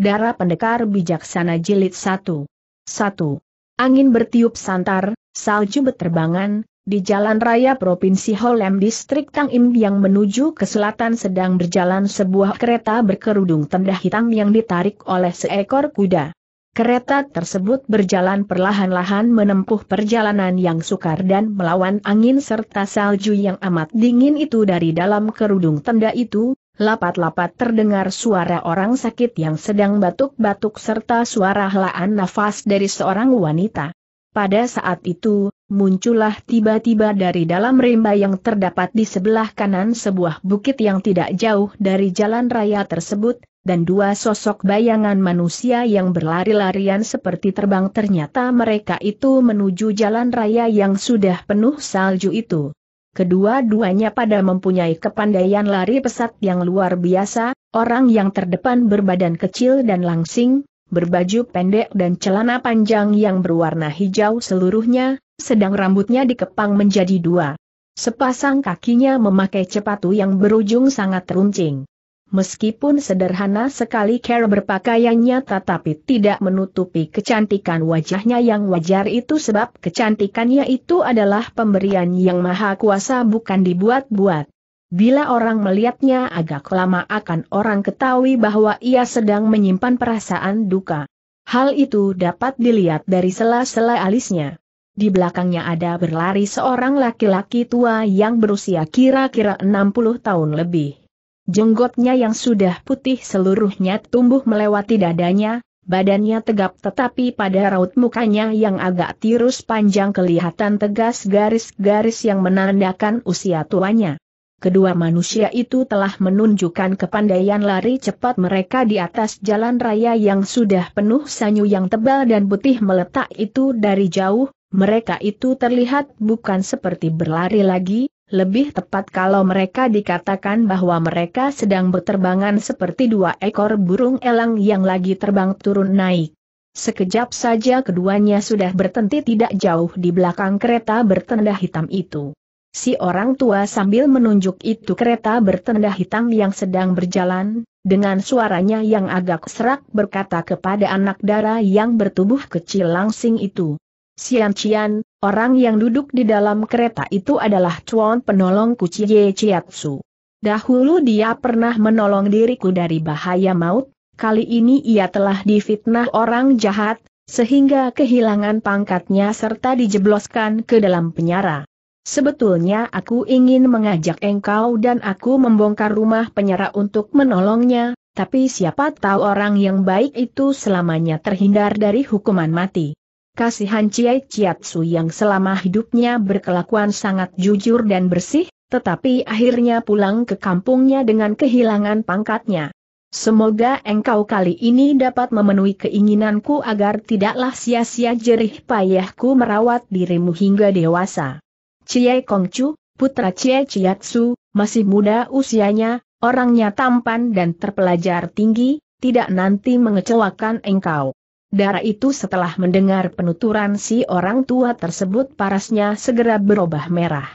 Darah Pendekar Bijaksana Jilid 1 1. Angin bertiup santar, salju berterbangan. di jalan raya Provinsi Holem Distrik Tangim yang menuju ke selatan sedang berjalan sebuah kereta berkerudung tenda hitam yang ditarik oleh seekor kuda. Kereta tersebut berjalan perlahan-lahan menempuh perjalanan yang sukar dan melawan angin serta salju yang amat dingin itu dari dalam kerudung tenda itu, Lapat-lapat terdengar suara orang sakit yang sedang batuk-batuk serta suara helaan nafas dari seorang wanita. Pada saat itu, muncullah tiba-tiba dari dalam rimba yang terdapat di sebelah kanan sebuah bukit yang tidak jauh dari jalan raya tersebut, dan dua sosok bayangan manusia yang berlari-larian seperti terbang ternyata mereka itu menuju jalan raya yang sudah penuh salju itu. Kedua-duanya pada mempunyai kepandaian lari pesat yang luar biasa, orang yang terdepan berbadan kecil dan langsing, berbaju pendek dan celana panjang yang berwarna hijau seluruhnya, sedang rambutnya dikepang menjadi dua. Sepasang kakinya memakai sepatu yang berujung sangat runcing. Meskipun sederhana sekali Care berpakaiannya tetapi tidak menutupi kecantikan wajahnya yang wajar itu sebab kecantikannya itu adalah pemberian yang maha kuasa bukan dibuat-buat. Bila orang melihatnya agak lama akan orang ketahui bahwa ia sedang menyimpan perasaan duka. Hal itu dapat dilihat dari sela-sela alisnya. Di belakangnya ada berlari seorang laki-laki tua yang berusia kira-kira 60 tahun lebih. Jenggotnya yang sudah putih seluruhnya tumbuh melewati dadanya, badannya tegap tetapi pada raut mukanya yang agak tirus panjang kelihatan tegas garis-garis yang menandakan usia tuanya. Kedua manusia itu telah menunjukkan kepandaian lari cepat mereka di atas jalan raya yang sudah penuh sanyu yang tebal dan putih meletak itu dari jauh, mereka itu terlihat bukan seperti berlari lagi, lebih tepat kalau mereka dikatakan bahwa mereka sedang berterbangan seperti dua ekor burung elang yang lagi terbang turun naik. Sekejap saja keduanya sudah bertenti tidak jauh di belakang kereta bertenda hitam itu. Si orang tua sambil menunjuk itu kereta bertenda hitam yang sedang berjalan, dengan suaranya yang agak serak berkata kepada anak dara yang bertubuh kecil langsing itu. Sian Cian, orang yang duduk di dalam kereta itu adalah cuan penolong Ye Chiatsu. Dahulu dia pernah menolong diriku dari bahaya maut, kali ini ia telah difitnah orang jahat, sehingga kehilangan pangkatnya serta dijebloskan ke dalam penjara. Sebetulnya aku ingin mengajak engkau dan aku membongkar rumah penjara untuk menolongnya, tapi siapa tahu orang yang baik itu selamanya terhindar dari hukuman mati kasihan Cie Chiatsu yang selama hidupnya berkelakuan sangat jujur dan bersih, tetapi akhirnya pulang ke kampungnya dengan kehilangan pangkatnya. Semoga engkau kali ini dapat memenuhi keinginanku agar tidaklah sia-sia jerih payahku merawat dirimu hingga dewasa. Cie Kongcu, putra Cie Chiatsu, masih muda usianya, orangnya tampan dan terpelajar tinggi, tidak nanti mengecewakan engkau. Darah itu setelah mendengar penuturan si orang tua tersebut parasnya segera berubah merah.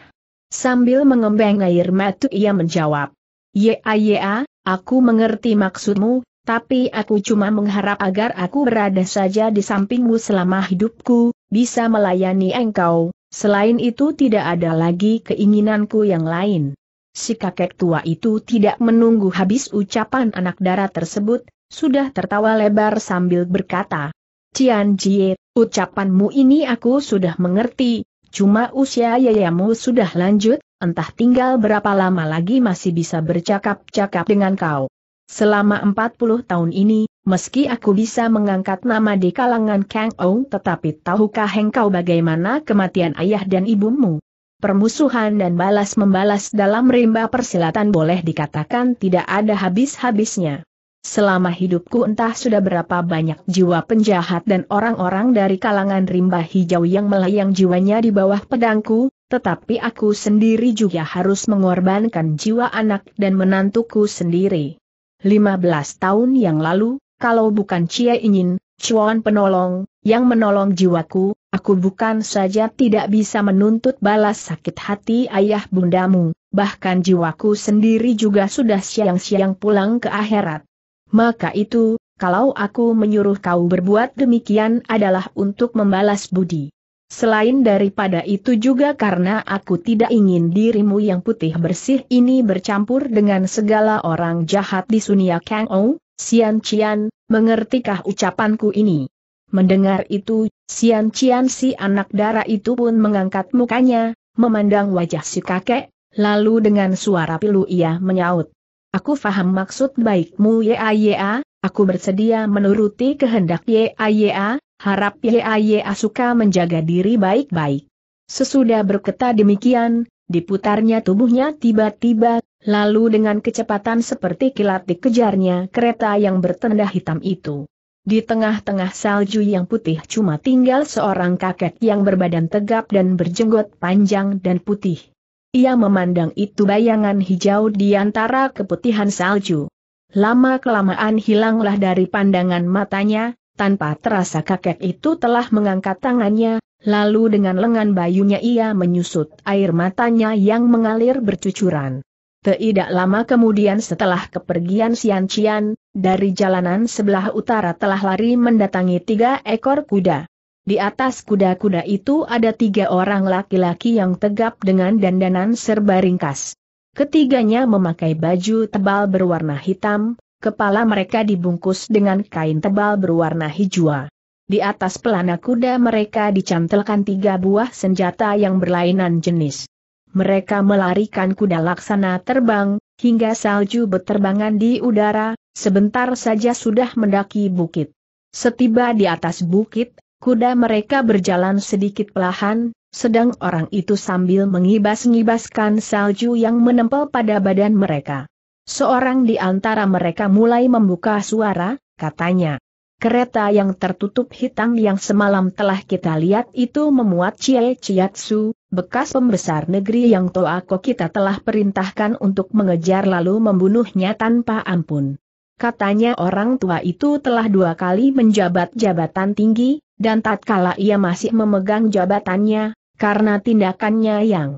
Sambil mengembang air mata ia menjawab, Ya ya, aku mengerti maksudmu, tapi aku cuma mengharap agar aku berada saja di sampingmu selama hidupku, bisa melayani engkau, selain itu tidak ada lagi keinginanku yang lain. Si kakek tua itu tidak menunggu habis ucapan anak darah tersebut, sudah tertawa lebar sambil berkata, Cian Jie, ucapanmu ini aku sudah mengerti, cuma usia yayamu sudah lanjut, entah tinggal berapa lama lagi masih bisa bercakap-cakap dengan kau. Selama 40 tahun ini, meski aku bisa mengangkat nama di kalangan Kang Ou tetapi tahukah engkau bagaimana kematian ayah dan ibumu? Permusuhan dan balas-membalas dalam rimba persilatan boleh dikatakan tidak ada habis-habisnya. Selama hidupku entah sudah berapa banyak jiwa penjahat dan orang-orang dari kalangan rimba hijau yang melayang jiwanya di bawah pedangku, tetapi aku sendiri juga harus mengorbankan jiwa anak dan menantuku sendiri. 15 tahun yang lalu, kalau bukan Cia Ingin, Chuan penolong, yang menolong jiwaku, aku bukan saja tidak bisa menuntut balas sakit hati ayah bundamu, bahkan jiwaku sendiri juga sudah siang-siang pulang ke akhirat. Maka itu, kalau aku menyuruh kau berbuat demikian adalah untuk membalas budi. Selain daripada itu juga karena aku tidak ingin dirimu yang putih bersih ini bercampur dengan segala orang jahat di Sunia Kang Ou, Sian Cian, mengertikah ucapanku ini? Mendengar itu, Sian Cian si anak dara itu pun mengangkat mukanya, memandang wajah si kakek, lalu dengan suara pilu ia menyaut. Aku faham maksud baikmu ya. aku bersedia menuruti kehendak ya. harap ya, suka menjaga diri baik-baik. Sesudah berkata demikian, diputarnya tubuhnya tiba-tiba, lalu dengan kecepatan seperti kilat dikejarnya kereta yang bertenda hitam itu. Di tengah-tengah salju yang putih cuma tinggal seorang kakek yang berbadan tegap dan berjenggot panjang dan putih. Ia memandang itu bayangan hijau di antara keputihan salju. Lama-kelamaan hilanglah dari pandangan matanya, tanpa terasa kakek itu telah mengangkat tangannya, lalu dengan lengan bayunya ia menyusut air matanya yang mengalir bercucuran. Tidak lama kemudian setelah kepergian Sian Cian, dari jalanan sebelah utara telah lari mendatangi tiga ekor kuda. Di atas kuda-kuda itu ada tiga orang laki-laki yang tegap dengan dandanan serba ringkas. Ketiganya memakai baju tebal berwarna hitam, kepala mereka dibungkus dengan kain tebal berwarna hijau. Di atas pelana kuda mereka dicantelkan tiga buah senjata yang berlainan jenis. Mereka melarikan kuda laksana terbang, hingga salju berterbangan di udara, sebentar saja sudah mendaki bukit. Setiba di atas bukit, Kuda mereka berjalan sedikit pelahan, sedang orang itu sambil mengibas-ngibaskan salju yang menempel pada badan mereka. Seorang di antara mereka mulai membuka suara, katanya. Kereta yang tertutup hitam yang semalam telah kita lihat itu memuat Chie Chiatsu, bekas pembesar negeri yang Toako kita telah perintahkan untuk mengejar lalu membunuhnya tanpa ampun. Katanya orang tua itu telah dua kali menjabat jabatan tinggi, dan tatkala ia masih memegang jabatannya, karena tindakannya yang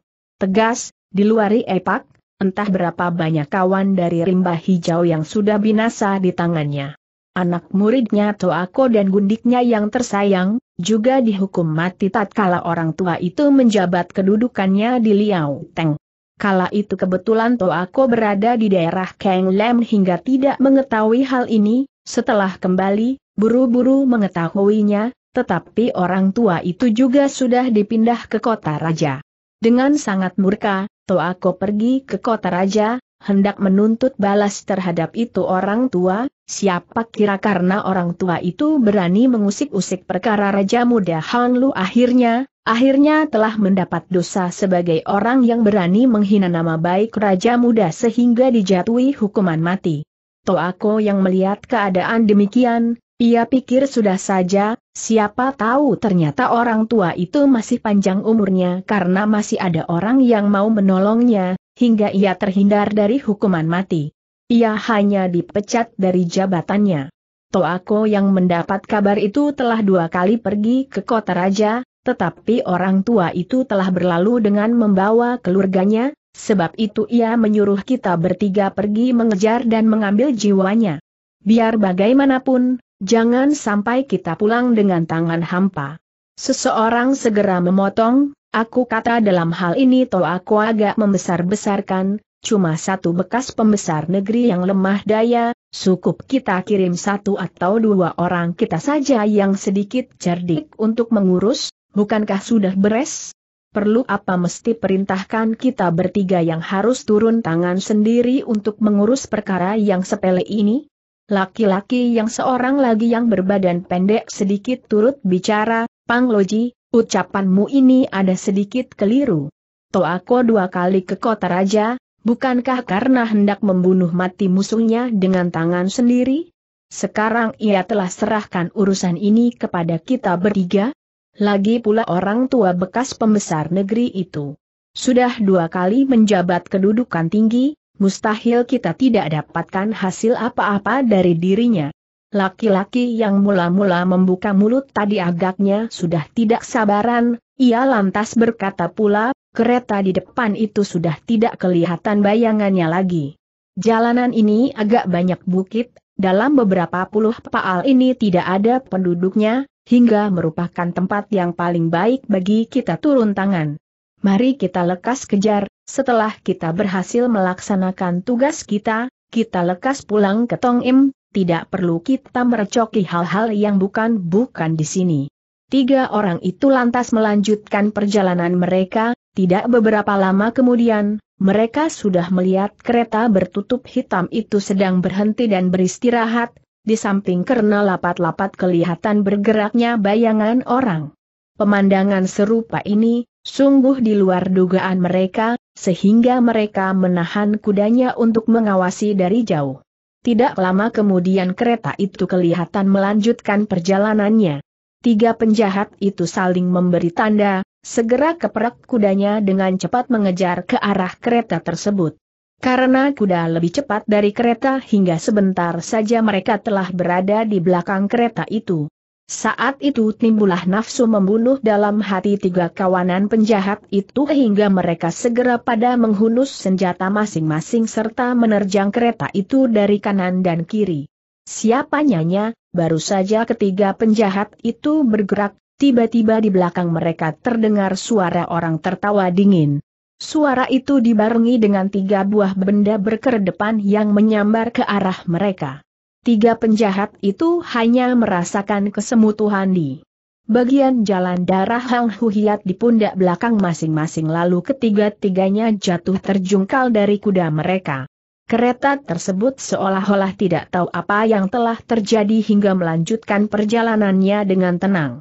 tegas, diluari epak, entah berapa banyak kawan dari rimba hijau yang sudah binasa di tangannya. Anak muridnya Toako dan gundiknya yang tersayang, juga dihukum mati tatkala orang tua itu menjabat kedudukannya di Liao Teng. Kala itu kebetulan Toako berada di daerah Kang Lem hingga tidak mengetahui hal ini, setelah kembali, buru-buru mengetahuinya, tetapi orang tua itu juga sudah dipindah ke kota raja. Dengan sangat murka, Toako pergi ke kota raja, hendak menuntut balas terhadap itu orang tua, siapa kira karena orang tua itu berani mengusik-usik perkara raja muda Hang Lu akhirnya, akhirnya telah mendapat dosa sebagai orang yang berani menghina nama baik Raja Muda sehingga dijatuhi hukuman mati. Toako yang melihat keadaan demikian, ia pikir sudah saja, siapa tahu ternyata orang tua itu masih panjang umurnya karena masih ada orang yang mau menolongnya, hingga ia terhindar dari hukuman mati. Ia hanya dipecat dari jabatannya. Toako yang mendapat kabar itu telah dua kali pergi ke kota raja, tetapi orang tua itu telah berlalu dengan membawa keluarganya, sebab itu ia menyuruh kita bertiga pergi mengejar dan mengambil jiwanya. Biar bagaimanapun, jangan sampai kita pulang dengan tangan hampa. Seseorang segera memotong, aku kata dalam hal ini toh aku agak membesar-besarkan, cuma satu bekas pembesar negeri yang lemah daya, cukup kita kirim satu atau dua orang kita saja yang sedikit cerdik untuk mengurus, bukankah sudah beres? Perlu apa mesti perintahkan kita bertiga yang harus turun tangan sendiri untuk mengurus perkara yang sepele ini? Laki-laki yang seorang lagi yang berbadan pendek sedikit turut bicara, Pang Loji, ucapanmu ini ada sedikit keliru. Toako dua kali ke kota raja, bukankah karena hendak membunuh mati musuhnya dengan tangan sendiri? Sekarang ia telah serahkan urusan ini kepada kita bertiga, lagi pula orang tua bekas pembesar negeri itu. Sudah dua kali menjabat kedudukan tinggi, mustahil kita tidak dapatkan hasil apa-apa dari dirinya. Laki-laki yang mula-mula membuka mulut tadi agaknya sudah tidak sabaran, ia lantas berkata pula, kereta di depan itu sudah tidak kelihatan bayangannya lagi. Jalanan ini agak banyak bukit, dalam beberapa puluh paal ini tidak ada penduduknya, hingga merupakan tempat yang paling baik bagi kita turun tangan. Mari kita lekas kejar, setelah kita berhasil melaksanakan tugas kita, kita lekas pulang ke Tong Im, tidak perlu kita merecoki hal-hal yang bukan-bukan di sini. Tiga orang itu lantas melanjutkan perjalanan mereka, tidak beberapa lama kemudian, mereka sudah melihat kereta bertutup hitam itu sedang berhenti dan beristirahat, di samping karena lapat-lapat kelihatan bergeraknya bayangan orang. Pemandangan serupa ini, sungguh di luar dugaan mereka, sehingga mereka menahan kudanya untuk mengawasi dari jauh. Tidak lama kemudian kereta itu kelihatan melanjutkan perjalanannya. Tiga penjahat itu saling memberi tanda, segera keperak kudanya dengan cepat mengejar ke arah kereta tersebut. Karena kuda lebih cepat dari kereta hingga sebentar saja mereka telah berada di belakang kereta itu. Saat itu timbulah nafsu membunuh dalam hati tiga kawanan penjahat itu hingga mereka segera pada menghunus senjata masing-masing serta menerjang kereta itu dari kanan dan kiri. Siapa nyanya, baru saja ketiga penjahat itu bergerak, tiba-tiba di belakang mereka terdengar suara orang tertawa dingin. Suara itu dibarengi dengan tiga buah benda berkedepan yang menyambar ke arah mereka. Tiga penjahat itu hanya merasakan kesemutuhan di bagian jalan darah Hang Huhiat di pundak belakang masing-masing lalu ketiga-tiganya jatuh terjungkal dari kuda mereka. Kereta tersebut seolah-olah tidak tahu apa yang telah terjadi hingga melanjutkan perjalanannya dengan tenang.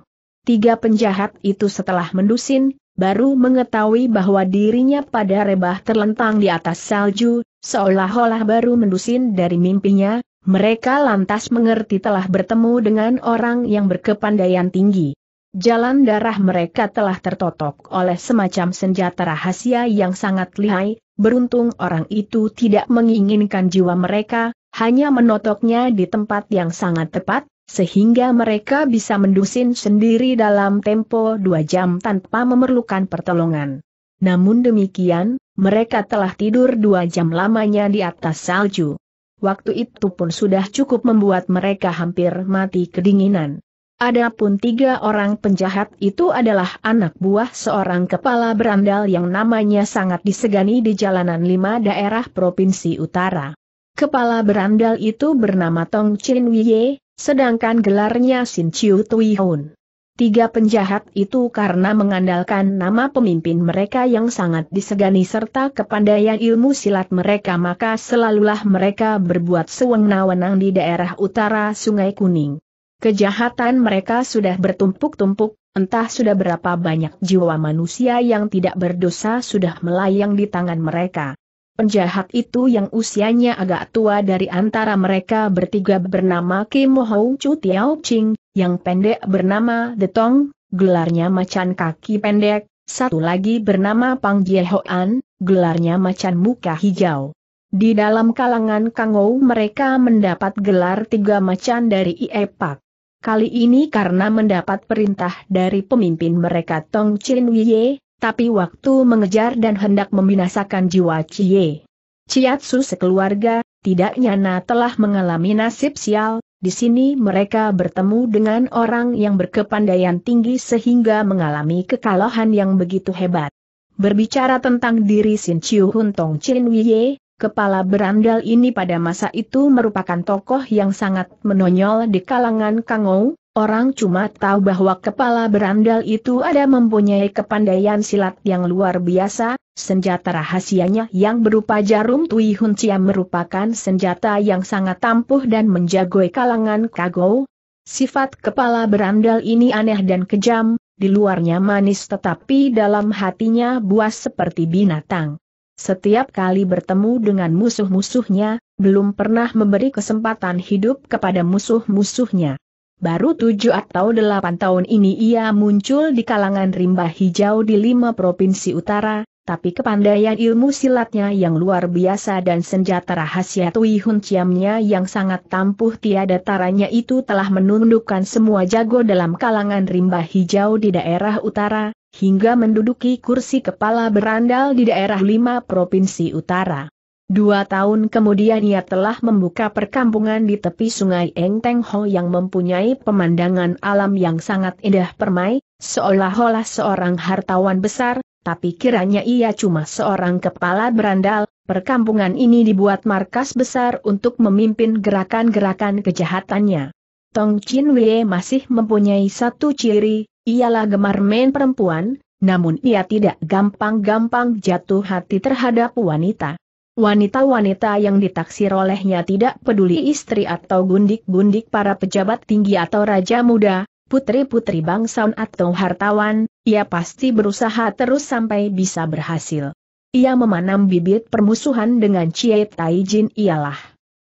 Tiga penjahat itu setelah mendusin, baru mengetahui bahwa dirinya pada rebah terlentang di atas salju, seolah-olah baru mendusin dari mimpinya, mereka lantas mengerti telah bertemu dengan orang yang berkepandaian tinggi. Jalan darah mereka telah tertotok oleh semacam senjata rahasia yang sangat lihai, beruntung orang itu tidak menginginkan jiwa mereka, hanya menotoknya di tempat yang sangat tepat, sehingga mereka bisa mendusin sendiri dalam tempo dua jam tanpa memerlukan pertolongan. Namun demikian, mereka telah tidur dua jam lamanya di atas salju. Waktu itu pun sudah cukup membuat mereka hampir mati kedinginan. Adapun tiga orang penjahat itu adalah anak buah seorang kepala berandal yang namanya sangat disegani di jalanan lima daerah Provinsi Utara. Kepala berandal itu bernama Tong Chin Wie, Sedangkan gelarnya Sin Chiu Tui Hun, Tiga penjahat itu karena mengandalkan nama pemimpin mereka yang sangat disegani serta kepandaian ilmu silat mereka maka selalulah mereka berbuat sewenang-wenang di daerah utara Sungai Kuning. Kejahatan mereka sudah bertumpuk-tumpuk, entah sudah berapa banyak jiwa manusia yang tidak berdosa sudah melayang di tangan mereka. Penjahat itu yang usianya agak tua dari antara mereka bertiga bernama Kim Hou Chu Tiao Ching, yang pendek bernama The Tong, gelarnya macan kaki pendek, satu lagi bernama Pang Jie Hoan, gelarnya macan muka hijau. Di dalam kalangan Kangou mereka mendapat gelar tiga macan dari Iepak. Kali ini karena mendapat perintah dari pemimpin mereka Tong Chin Wie, tapi waktu mengejar dan hendak membinasakan jiwa Cie. Ciatsu sekeluarga, tidak nyana telah mengalami nasib sial, di sini mereka bertemu dengan orang yang berkepandaian tinggi sehingga mengalami kekalahan yang begitu hebat. Berbicara tentang diri Sin Chiu Hun Tong Chin Wie, kepala berandal ini pada masa itu merupakan tokoh yang sangat menonjol di kalangan Kangou, Orang cuma tahu bahwa kepala berandal itu ada mempunyai kepandaian silat yang luar biasa, senjata rahasianya yang berupa jarum Tui Hun Chia merupakan senjata yang sangat tampuh dan menjagoi kalangan kagou. Sifat kepala berandal ini aneh dan kejam, di luarnya manis tetapi dalam hatinya buas seperti binatang. Setiap kali bertemu dengan musuh-musuhnya, belum pernah memberi kesempatan hidup kepada musuh-musuhnya. Baru tujuh atau delapan tahun ini ia muncul di kalangan rimba hijau di lima provinsi utara, tapi kepandaian ilmu silatnya yang luar biasa dan senjata rahasia Tui Hun Chiamnya yang sangat tampuh tiada taranya itu telah menundukkan semua jago dalam kalangan rimba hijau di daerah utara, hingga menduduki kursi kepala berandal di daerah lima provinsi utara. Dua tahun kemudian ia telah membuka perkampungan di tepi sungai Eng Teng Ho yang mempunyai pemandangan alam yang sangat indah permai, seolah-olah seorang hartawan besar, tapi kiranya ia cuma seorang kepala berandal, perkampungan ini dibuat markas besar untuk memimpin gerakan-gerakan kejahatannya. Tong Chin Wei masih mempunyai satu ciri, ialah gemar main perempuan, namun ia tidak gampang-gampang jatuh hati terhadap wanita. Wanita-wanita yang ditaksir olehnya tidak peduli istri atau gundik-gundik para pejabat tinggi atau raja muda, putri-putri bangsawan atau hartawan, ia pasti berusaha terus sampai bisa berhasil. Ia memanam bibit permusuhan dengan cie Taijin ialah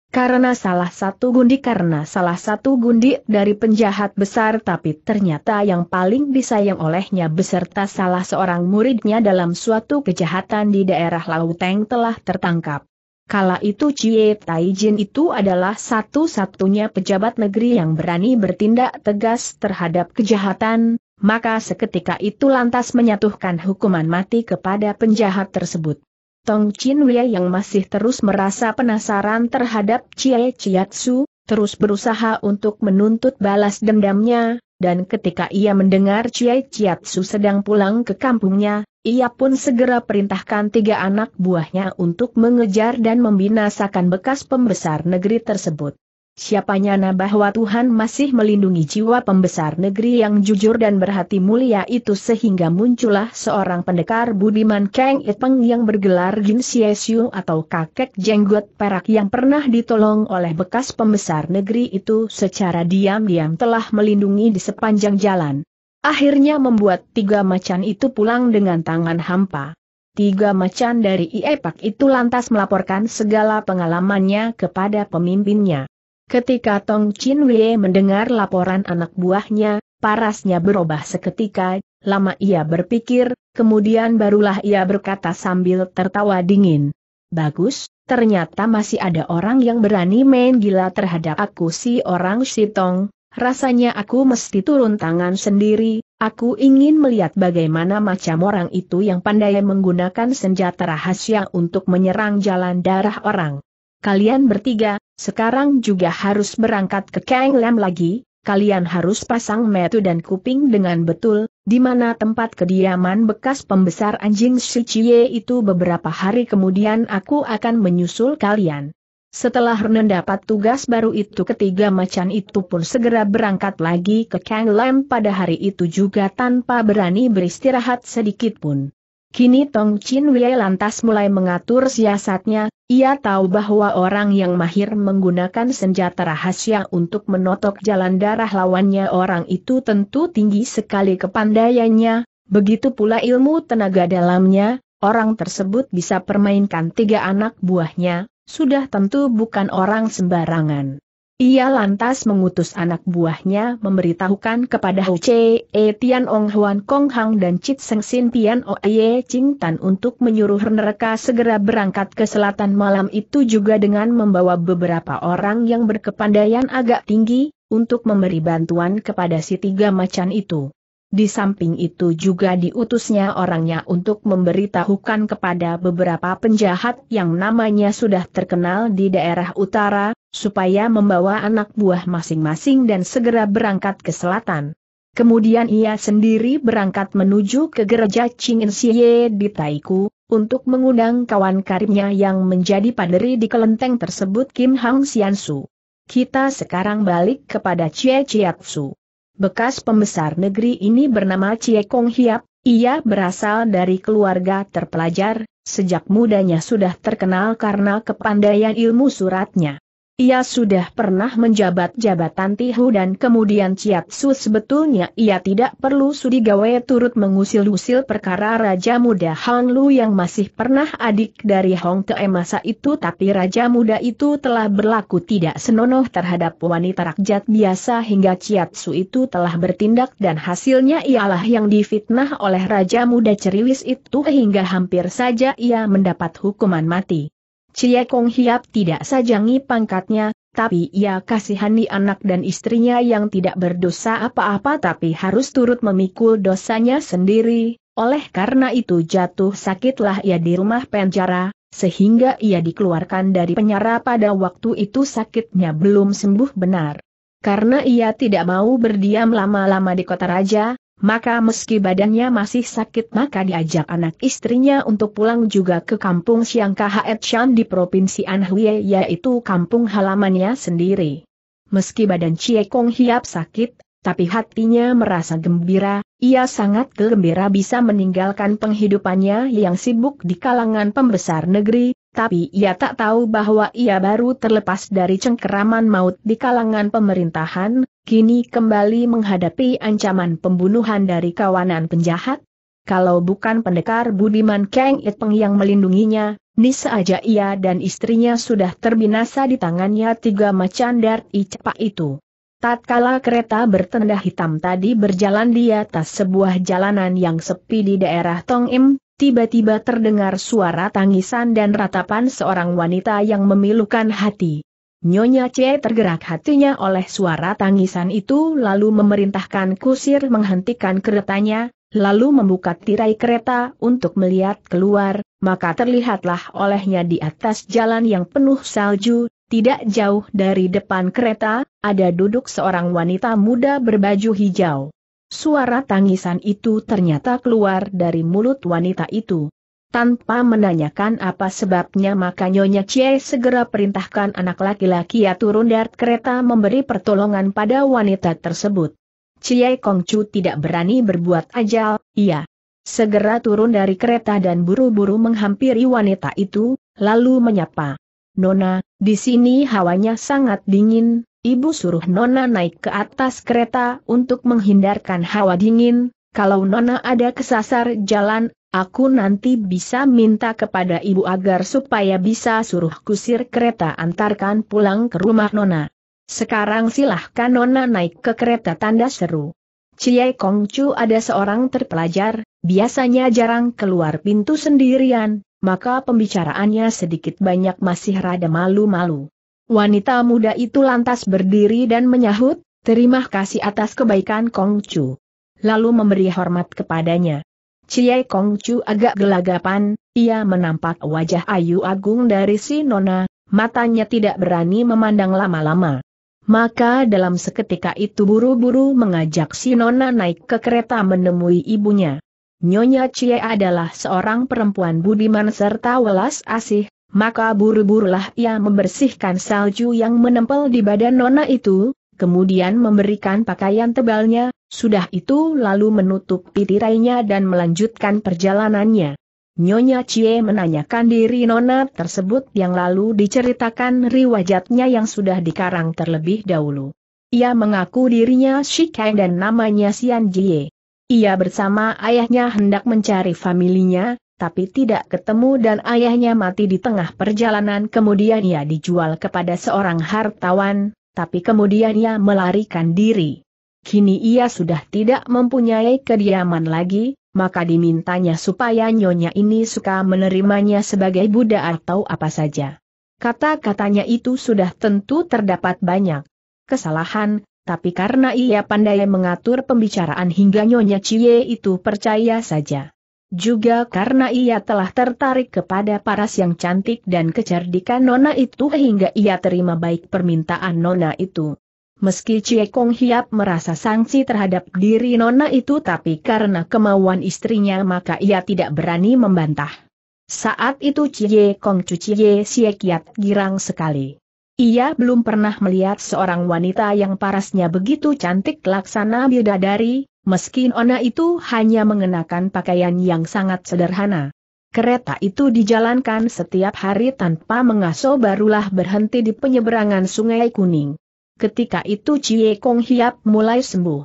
karena salah satu gundi karena salah satu gundi dari penjahat besar tapi ternyata yang paling disayang olehnya beserta salah seorang muridnya dalam suatu kejahatan di daerah Lauteng telah tertangkap. Kala itu Cie Taijin itu adalah satu-satunya pejabat negeri yang berani bertindak tegas terhadap kejahatan, maka seketika itu lantas menyatuhkan hukuman mati kepada penjahat tersebut. Tong Chin Wei yang masih terus merasa penasaran terhadap Chie Chiatsu, terus berusaha untuk menuntut balas dendamnya, dan ketika ia mendengar Chie Chiatsu sedang pulang ke kampungnya, ia pun segera perintahkan tiga anak buahnya untuk mengejar dan membinasakan bekas pembesar negeri tersebut. Siapa nyana bahwa Tuhan masih melindungi jiwa pembesar negeri yang jujur dan berhati mulia itu sehingga muncullah seorang pendekar budiman Kang Itpeng yang bergelar Jin Siesiu atau kakek jenggot perak yang pernah ditolong oleh bekas pembesar negeri itu secara diam-diam telah melindungi di sepanjang jalan. Akhirnya membuat tiga macan itu pulang dengan tangan hampa. Tiga macan dari Iepak itu lantas melaporkan segala pengalamannya kepada pemimpinnya. Ketika Tong Chin Wei mendengar laporan anak buahnya, parasnya berubah seketika, lama ia berpikir, kemudian barulah ia berkata sambil tertawa dingin. Bagus, ternyata masih ada orang yang berani main gila terhadap aku si orang Sitong, rasanya aku mesti turun tangan sendiri, aku ingin melihat bagaimana macam orang itu yang pandai menggunakan senjata rahasia untuk menyerang jalan darah orang. Kalian bertiga, sekarang juga harus berangkat ke Kang Lam lagi, kalian harus pasang metu dan kuping dengan betul, di mana tempat kediaman bekas pembesar anjing si Chie itu beberapa hari kemudian aku akan menyusul kalian. Setelah Renan dapat tugas baru itu ketiga macan itu pun segera berangkat lagi ke Kang Lam pada hari itu juga tanpa berani beristirahat sedikit pun. Kini Tong Chin Wei lantas mulai mengatur siasatnya, ia tahu bahwa orang yang mahir menggunakan senjata rahasia untuk menotok jalan darah lawannya orang itu tentu tinggi sekali kepandaiannya, begitu pula ilmu tenaga dalamnya, orang tersebut bisa permainkan tiga anak buahnya, sudah tentu bukan orang sembarangan. Ia lantas mengutus anak buahnya memberitahukan kepada Hu Che E Tian Ong Huan Kong Hang dan Chit Seng Sin Tian O Ye Ching Tan untuk menyuruh mereka segera berangkat ke selatan malam itu juga dengan membawa beberapa orang yang berkepandaian agak tinggi, untuk memberi bantuan kepada si tiga macan itu. Di samping itu juga diutusnya orangnya untuk memberitahukan kepada beberapa penjahat yang namanya sudah terkenal di daerah utara, supaya membawa anak buah masing-masing dan segera berangkat ke selatan. Kemudian ia sendiri berangkat menuju ke gereja Chingin Siye di Taiku, untuk mengundang kawan karibnya yang menjadi paderi di kelenteng tersebut Kim Hang Siansu. Kita sekarang balik kepada Chie Chiatsu. Bekas pembesar negeri ini bernama Cie Kong Hiap, ia berasal dari keluarga terpelajar, sejak mudanya sudah terkenal karena kepandaian ilmu suratnya. Ia sudah pernah menjabat jabatan Tihu dan kemudian Ciat Su sebetulnya ia tidak perlu gawe turut mengusil-usil perkara Raja Muda Han Lu yang masih pernah adik dari Hong Ke masa itu tapi Raja Muda itu telah berlaku tidak senonoh terhadap wanita rakyat biasa hingga Ciat Su itu telah bertindak dan hasilnya ialah yang difitnah oleh Raja Muda Ceriwis itu hingga hampir saja ia mendapat hukuman mati. Cie Kong Hiap tidak sajangi pangkatnya, tapi ia kasihani anak dan istrinya yang tidak berdosa apa-apa tapi harus turut memikul dosanya sendiri, oleh karena itu jatuh sakitlah ia di rumah penjara, sehingga ia dikeluarkan dari penjara pada waktu itu sakitnya belum sembuh benar. Karena ia tidak mau berdiam lama-lama di kota raja, maka meski badannya masih sakit maka diajak anak istrinya untuk pulang juga ke kampung Siang Khaet Shan di Provinsi Anhui yaitu kampung halamannya sendiri. Meski badan Cie Kong Hiap sakit, tapi hatinya merasa gembira, ia sangat gembira bisa meninggalkan penghidupannya yang sibuk di kalangan pembesar negeri, tapi ia tak tahu bahwa ia baru terlepas dari cengkeraman maut di kalangan pemerintahan, kini kembali menghadapi ancaman pembunuhan dari kawanan penjahat? Kalau bukan pendekar Budiman Kang Itpeng yang melindunginya, Nisa aja ia dan istrinya sudah terbinasa di tangannya tiga macan dari cepak itu. Tatkala kereta bertenda hitam tadi berjalan di atas sebuah jalanan yang sepi di daerah Tong Im, tiba-tiba terdengar suara tangisan dan ratapan seorang wanita yang memilukan hati. Nyonya C tergerak hatinya oleh suara tangisan itu lalu memerintahkan kusir menghentikan keretanya, lalu membuka tirai kereta untuk melihat keluar, maka terlihatlah olehnya di atas jalan yang penuh salju, tidak jauh dari depan kereta, ada duduk seorang wanita muda berbaju hijau. Suara tangisan itu ternyata keluar dari mulut wanita itu. Tanpa menanyakan apa sebabnya maka Nyonya Cie segera perintahkan anak laki-laki ya turun dari kereta memberi pertolongan pada wanita tersebut. Cie Kongcu tidak berani berbuat ajal, iya. segera turun dari kereta dan buru-buru menghampiri wanita itu, lalu menyapa. Nona, di sini hawanya sangat dingin, ibu suruh Nona naik ke atas kereta untuk menghindarkan hawa dingin, kalau Nona ada kesasar jalan Aku nanti bisa minta kepada ibu agar supaya bisa suruh kusir kereta antarkan pulang ke rumah Nona. Sekarang silahkan Nona naik ke kereta tanda seru. Cie Kongcu ada seorang terpelajar, biasanya jarang keluar pintu sendirian, maka pembicaraannya sedikit banyak masih rada malu-malu. Wanita muda itu lantas berdiri dan menyahut, terima kasih atas kebaikan Kongcu. Lalu memberi hormat kepadanya. Cie Kong Chu agak gelagapan, ia menampak wajah Ayu Agung dari si Nona, matanya tidak berani memandang lama-lama. Maka dalam seketika itu buru-buru mengajak si Nona naik ke kereta menemui ibunya. Nyonya Cie adalah seorang perempuan budiman serta welas asih, maka buru-burulah ia membersihkan salju yang menempel di badan Nona itu, kemudian memberikan pakaian tebalnya, sudah itu lalu menutup tirainya dan melanjutkan perjalanannya. Nyonya Cie menanyakan diri nona tersebut yang lalu diceritakan riwayatnya yang sudah dikarang terlebih dahulu. Ia mengaku dirinya Shikai dan namanya Xian Jie. Ia bersama ayahnya hendak mencari familinya, tapi tidak ketemu dan ayahnya mati di tengah perjalanan kemudian ia dijual kepada seorang hartawan, tapi kemudian ia melarikan diri. Kini ia sudah tidak mempunyai kediaman lagi, maka dimintanya supaya nyonya ini suka menerimanya sebagai Buddha atau apa saja. Kata-katanya itu sudah tentu terdapat banyak kesalahan, tapi karena ia pandai mengatur pembicaraan hingga Nyonya Cie itu percaya saja. Juga karena ia telah tertarik kepada paras yang cantik dan kecerdikan Nona itu hingga ia terima baik permintaan Nona itu. Meski Cie Kong Hiap merasa sanksi terhadap diri Nona itu tapi karena kemauan istrinya maka ia tidak berani membantah. Saat itu Cie Kong Cucie Cie Kiat girang sekali. Ia belum pernah melihat seorang wanita yang parasnya begitu cantik laksana bidadari, meski Nona itu hanya mengenakan pakaian yang sangat sederhana. Kereta itu dijalankan setiap hari tanpa mengaso barulah berhenti di penyeberangan sungai kuning. Ketika itu Cie Kong Hiap mulai sembuh.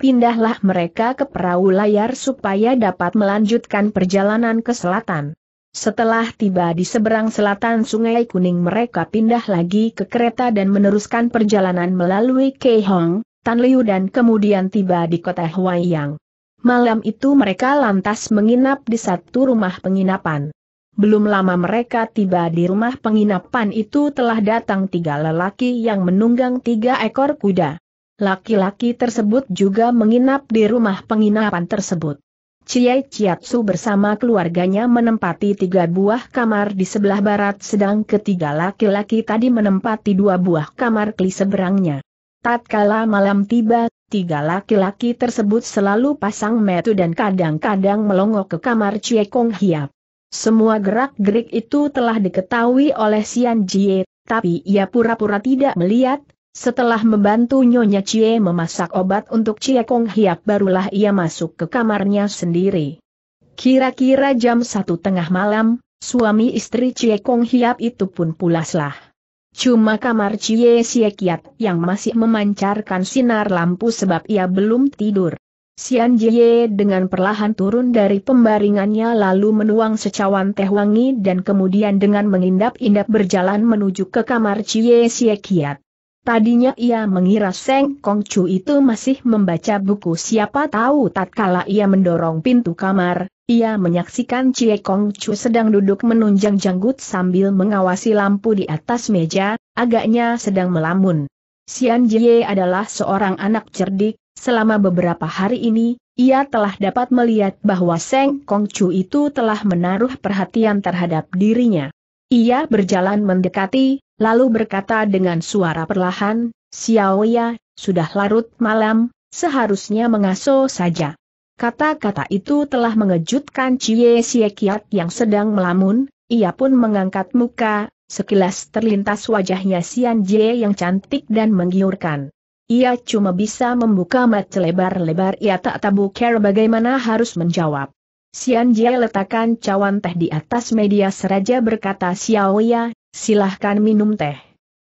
Pindahlah mereka ke perahu layar supaya dapat melanjutkan perjalanan ke selatan. Setelah tiba di seberang selatan Sungai Kuning mereka pindah lagi ke kereta dan meneruskan perjalanan melalui Keihong, Tan Liu dan kemudian tiba di kota Huaiyang. Malam itu mereka lantas menginap di satu rumah penginapan. Belum lama mereka tiba di rumah penginapan itu telah datang tiga lelaki yang menunggang tiga ekor kuda. Laki-laki tersebut juga menginap di rumah penginapan tersebut. Chie Chiatsu bersama keluarganya menempati tiga buah kamar di sebelah barat sedang ketiga laki-laki tadi menempati dua buah kamar kli seberangnya. Tatkala malam tiba, tiga laki-laki tersebut selalu pasang metu dan kadang-kadang melongok ke kamar Cie Kong Hiap. Semua gerak-gerik itu telah diketahui oleh Sian Jie, tapi ia pura-pura tidak melihat, setelah membantu Nyonya Cie memasak obat untuk Cie Kong Hiap barulah ia masuk ke kamarnya sendiri. Kira-kira jam satu tengah malam, suami istri Cie Kong Hiap itu pun pulaslah. Cuma kamar Cie Siekiat yang masih memancarkan sinar lampu sebab ia belum tidur. Sian Jie dengan perlahan turun dari pembaringannya lalu menuang secawan teh wangi dan kemudian dengan mengindap-indap berjalan menuju ke kamar Cie Siekiat. Tadinya ia mengira Seng Kong Chu itu masih membaca buku siapa tahu tatkala ia mendorong pintu kamar, ia menyaksikan Cie Kong Chu sedang duduk menunjang janggut sambil mengawasi lampu di atas meja, agaknya sedang melamun. Xian Jie adalah seorang anak cerdik, selama beberapa hari ini, ia telah dapat melihat bahwa Seng Kong Chu itu telah menaruh perhatian terhadap dirinya. Ia berjalan mendekati, lalu berkata dengan suara perlahan, Xiao Ya, sudah larut malam, seharusnya mengaso saja. Kata-kata itu telah mengejutkan Cie Siekiat yang sedang melamun, ia pun mengangkat muka, sekilas terlintas wajahnya Sian Jie yang cantik dan menggiurkan. Ia cuma bisa membuka mata lebar-lebar ia tak tabu care bagaimana harus menjawab. Sian Jie letakkan cawan teh di atas media seraja berkata Ya, silahkan minum teh.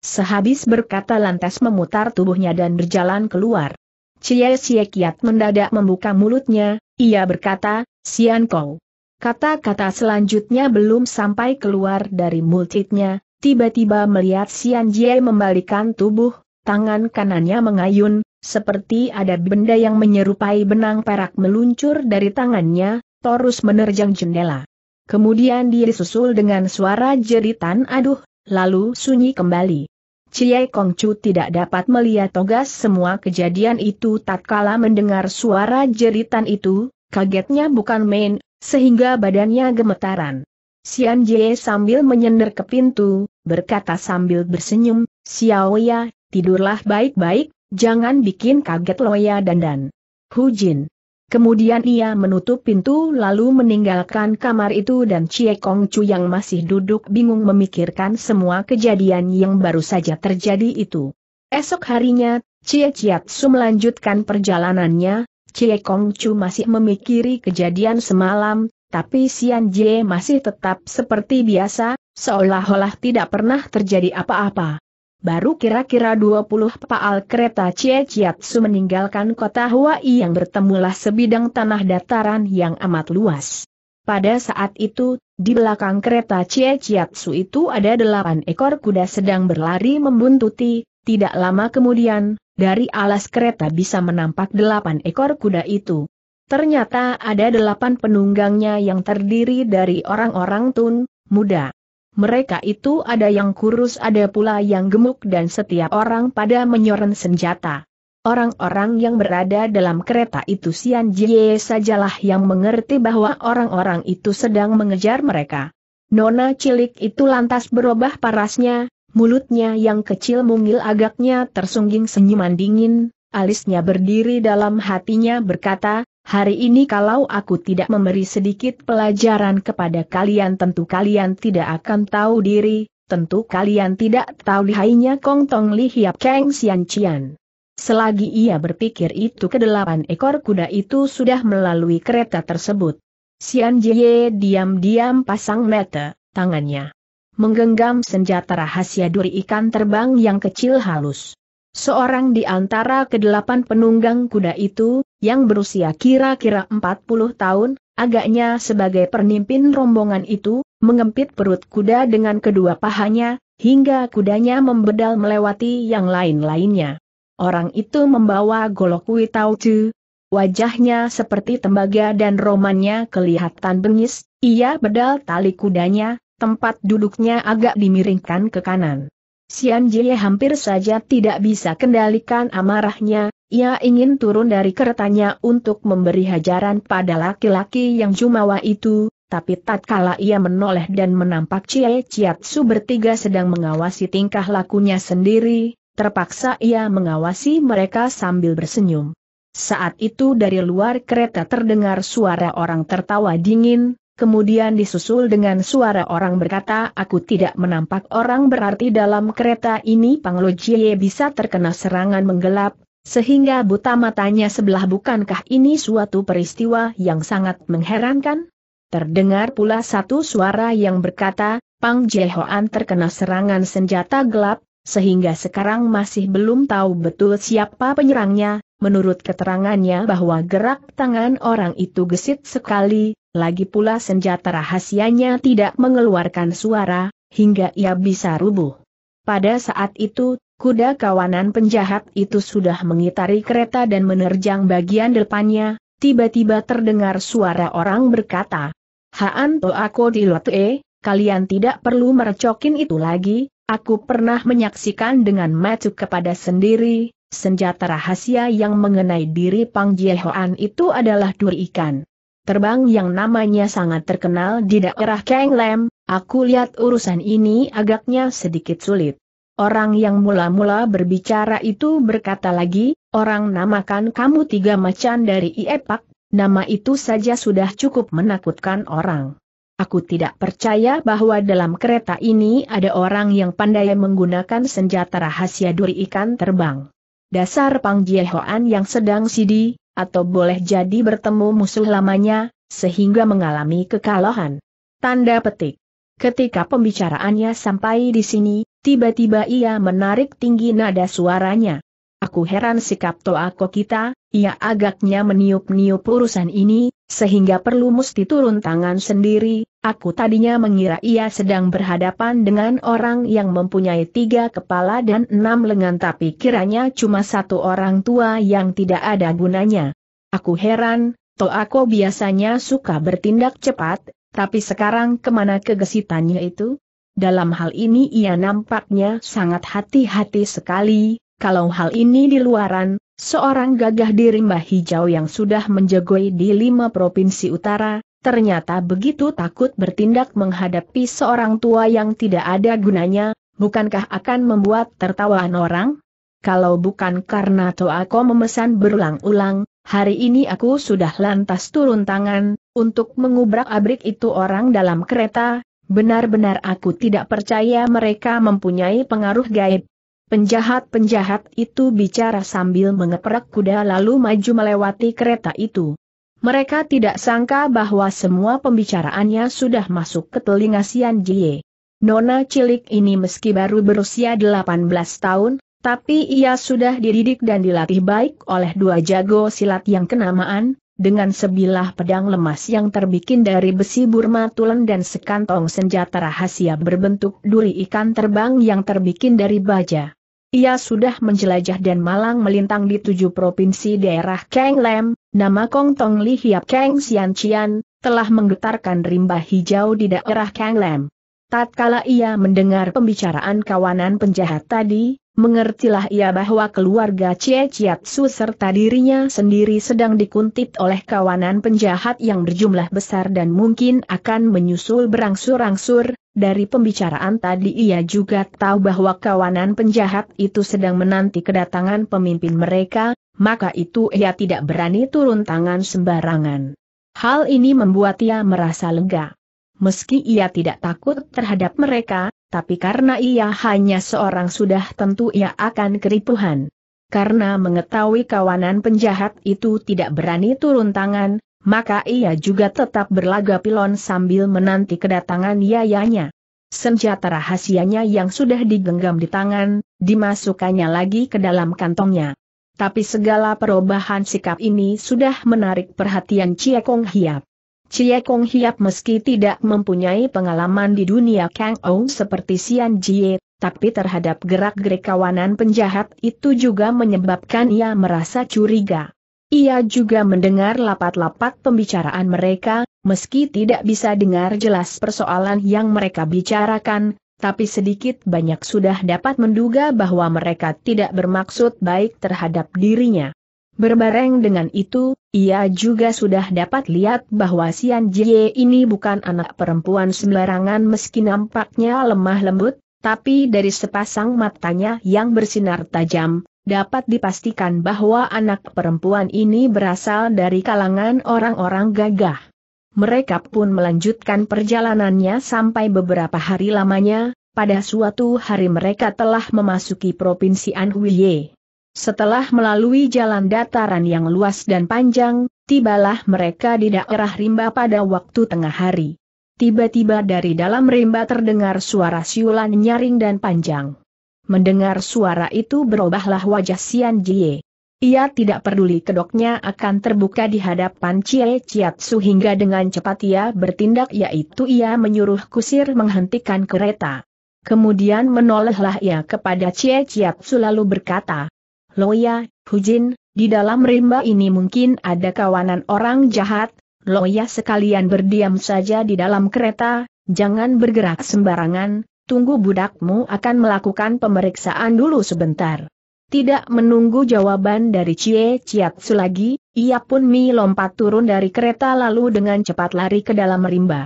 Sehabis berkata lantas memutar tubuhnya dan berjalan keluar. Cie Sie Kiat mendadak membuka mulutnya, ia berkata, Sian Kau. Kata-kata selanjutnya belum sampai keluar dari mulutnya, tiba-tiba melihat Sian Jie membalikan tubuh, tangan kanannya mengayun, seperti ada benda yang menyerupai benang perak meluncur dari tangannya, torus menerjang jendela. Kemudian dia disusul dengan suara jeritan aduh, lalu sunyi kembali. Cie Kong Chu tidak dapat melihat togas semua kejadian itu tatkala mendengar suara jeritan itu, kagetnya bukan main, sehingga badannya gemetaran. Sian Jie sambil menyender ke pintu, berkata sambil bersenyum, Xiaoya, tidurlah baik-baik, jangan bikin kaget Loya dandan. Jin. Kemudian ia menutup pintu lalu meninggalkan kamar itu dan Chie Kong Chu yang masih duduk bingung memikirkan semua kejadian yang baru saja terjadi itu. Esok harinya, Cie Chiat Su melanjutkan perjalanannya, Cie Kong Chu masih memikiri kejadian semalam, tapi Sian Jie masih tetap seperti biasa, seolah-olah tidak pernah terjadi apa-apa. Baru kira-kira 20 paal kereta Cie Chiatsu meninggalkan kota Hawaii yang bertemulah sebidang tanah dataran yang amat luas. Pada saat itu, di belakang kereta Cie Chiatsu itu ada delapan ekor kuda sedang berlari membuntuti, tidak lama kemudian, dari alas kereta bisa menampak delapan ekor kuda itu. Ternyata ada delapan penunggangnya yang terdiri dari orang-orang tun, muda. Mereka itu ada yang kurus ada pula yang gemuk dan setiap orang pada menyoren senjata. Orang-orang yang berada dalam kereta itu Sian Jie sajalah yang mengerti bahwa orang-orang itu sedang mengejar mereka. Nona cilik itu lantas berubah parasnya, mulutnya yang kecil mungil agaknya tersungging senyuman dingin, alisnya berdiri dalam hatinya berkata, Hari ini kalau aku tidak memberi sedikit pelajaran kepada kalian tentu kalian tidak akan tahu diri, tentu kalian tidak tahu lihainya Kong Tong Li Hiap Kang Sian Cian. Selagi ia berpikir itu kedelapan ekor kuda itu sudah melalui kereta tersebut. Sian Jie diam-diam pasang mata, tangannya. Menggenggam senjata rahasia duri ikan terbang yang kecil halus. Seorang di antara kedelapan penunggang kuda itu, yang berusia kira-kira 40 tahun, agaknya sebagai pernimpin rombongan itu, mengempit perut kuda dengan kedua pahanya, hingga kudanya membedal melewati yang lain-lainnya. Orang itu membawa golok Witaucu. Wajahnya seperti tembaga dan romannya kelihatan bengis, ia bedal tali kudanya, tempat duduknya agak dimiringkan ke kanan. Xian Jie hampir saja tidak bisa kendalikan amarahnya, ia ingin turun dari keretanya untuk memberi hajaran pada laki-laki yang jumawa itu, tapi tatkala ia menoleh dan menampak Cie Chiatsu bertiga sedang mengawasi tingkah lakunya sendiri, terpaksa ia mengawasi mereka sambil bersenyum. Saat itu dari luar kereta terdengar suara orang tertawa dingin, kemudian disusul dengan suara orang berkata aku tidak menampak orang berarti dalam kereta ini Jie bisa terkena serangan menggelap, sehingga buta matanya sebelah bukankah ini suatu peristiwa yang sangat mengherankan? Terdengar pula satu suara yang berkata, Pang Jehoan terkena serangan senjata gelap, sehingga sekarang masih belum tahu betul siapa penyerangnya, menurut keterangannya bahwa gerak tangan orang itu gesit sekali, lagi pula senjata rahasianya tidak mengeluarkan suara, hingga ia bisa rubuh. Pada saat itu, kuda kawanan penjahat itu sudah mengitari kereta dan menerjang bagian depannya, tiba-tiba terdengar suara orang berkata, Haan to aku di lote, kalian tidak perlu merecokin itu lagi, aku pernah menyaksikan dengan matu kepada sendiri, senjata rahasia yang mengenai diri Pang Jiehoan itu adalah duri ikan. Terbang yang namanya sangat terkenal di daerah Kang Lam, aku lihat urusan ini agaknya sedikit sulit. Orang yang mula-mula berbicara itu berkata lagi, orang namakan kamu tiga macan dari Iepak, nama itu saja sudah cukup menakutkan orang. Aku tidak percaya bahwa dalam kereta ini ada orang yang pandai menggunakan senjata rahasia duri ikan terbang. Dasar Pang Jiehoan yang sedang sidi, atau boleh jadi bertemu musuh lamanya, sehingga mengalami kekalahan. Tanda petik. Ketika pembicaraannya sampai di sini, tiba-tiba ia menarik tinggi nada suaranya. Aku heran sikap Toako kita, ia agaknya meniup-niup urusan ini, sehingga perlu mesti turun tangan sendiri, aku tadinya mengira ia sedang berhadapan dengan orang yang mempunyai tiga kepala dan enam lengan tapi kiranya cuma satu orang tua yang tidak ada gunanya. Aku heran, Toako biasanya suka bertindak cepat, tapi sekarang kemana kegesitannya itu? Dalam hal ini ia nampaknya sangat hati-hati sekali, kalau hal ini di luaran, seorang gagah di rimba hijau yang sudah menjegoi di lima provinsi utara, ternyata begitu takut bertindak menghadapi seorang tua yang tidak ada gunanya, bukankah akan membuat tertawaan orang? Kalau bukan karena toa aku memesan berulang-ulang, hari ini aku sudah lantas turun tangan, untuk mengubrak-abrik itu orang dalam kereta, benar-benar aku tidak percaya mereka mempunyai pengaruh gaib. Penjahat-penjahat itu bicara sambil mengeprek kuda lalu maju melewati kereta itu. Mereka tidak sangka bahwa semua pembicaraannya sudah masuk ke telinga Sian Jie. Nona cilik ini meski baru berusia 18 tahun, tapi ia sudah dididik dan dilatih baik oleh dua jago silat yang kenamaan, dengan sebilah pedang lemas yang terbikin dari besi burma tulen dan sekantong senjata rahasia berbentuk duri ikan terbang yang terbikin dari baja. Ia sudah menjelajah dan malang melintang di tujuh provinsi daerah Kang Lem, nama Kong Tong Li Hiap Kang Sian Qian, telah menggetarkan rimba hijau di daerah Kang Lem. Tatkala ia mendengar pembicaraan kawanan penjahat tadi, Mengertilah ia bahwa keluarga Chie Chiatsu serta dirinya sendiri sedang dikuntit oleh kawanan penjahat yang berjumlah besar dan mungkin akan menyusul berangsur-angsur, dari pembicaraan tadi ia juga tahu bahwa kawanan penjahat itu sedang menanti kedatangan pemimpin mereka, maka itu ia tidak berani turun tangan sembarangan. Hal ini membuat ia merasa lega. Meski ia tidak takut terhadap mereka, tapi karena ia hanya seorang sudah tentu ia akan keripuhan. Karena mengetahui kawanan penjahat itu tidak berani turun tangan, maka ia juga tetap berlaga pilon sambil menanti kedatangan yayanya. Senjata rahasianya yang sudah digenggam di tangan, dimasukkannya lagi ke dalam kantongnya. Tapi segala perubahan sikap ini sudah menarik perhatian Cie Kong Hiap. Chie Kong Hiap meski tidak mempunyai pengalaman di dunia Kang Ou seperti Sian Jie, tapi terhadap gerak-gerik kawanan penjahat itu juga menyebabkan ia merasa curiga. Ia juga mendengar lapat-lapat pembicaraan mereka, meski tidak bisa dengar jelas persoalan yang mereka bicarakan, tapi sedikit banyak sudah dapat menduga bahwa mereka tidak bermaksud baik terhadap dirinya. Berbareng dengan itu, ia juga sudah dapat lihat bahwa Sian Jie ini bukan anak perempuan sembarangan meski nampaknya lemah lembut, tapi dari sepasang matanya yang bersinar tajam, dapat dipastikan bahwa anak perempuan ini berasal dari kalangan orang-orang gagah. Mereka pun melanjutkan perjalanannya sampai beberapa hari lamanya, pada suatu hari mereka telah memasuki Provinsi Anhuiye. Setelah melalui jalan dataran yang luas dan panjang, tibalah mereka di daerah rimba pada waktu tengah hari. Tiba-tiba dari dalam rimba terdengar suara siulan nyaring dan panjang. Mendengar suara itu berubahlah wajah Sian Jie. Ia tidak peduli kedoknya akan terbuka di hadapan Cie Ciat Su hingga dengan cepat ia bertindak yaitu ia menyuruh kusir menghentikan kereta. Kemudian menolehlah ia kepada Cie Ciat Su lalu berkata, Loya, Hujin, di dalam rimba ini mungkin ada kawanan orang jahat, Loya sekalian berdiam saja di dalam kereta, jangan bergerak sembarangan, tunggu budakmu akan melakukan pemeriksaan dulu sebentar. Tidak menunggu jawaban dari Cie Ciatsu lagi, ia pun melompat turun dari kereta lalu dengan cepat lari ke dalam rimba.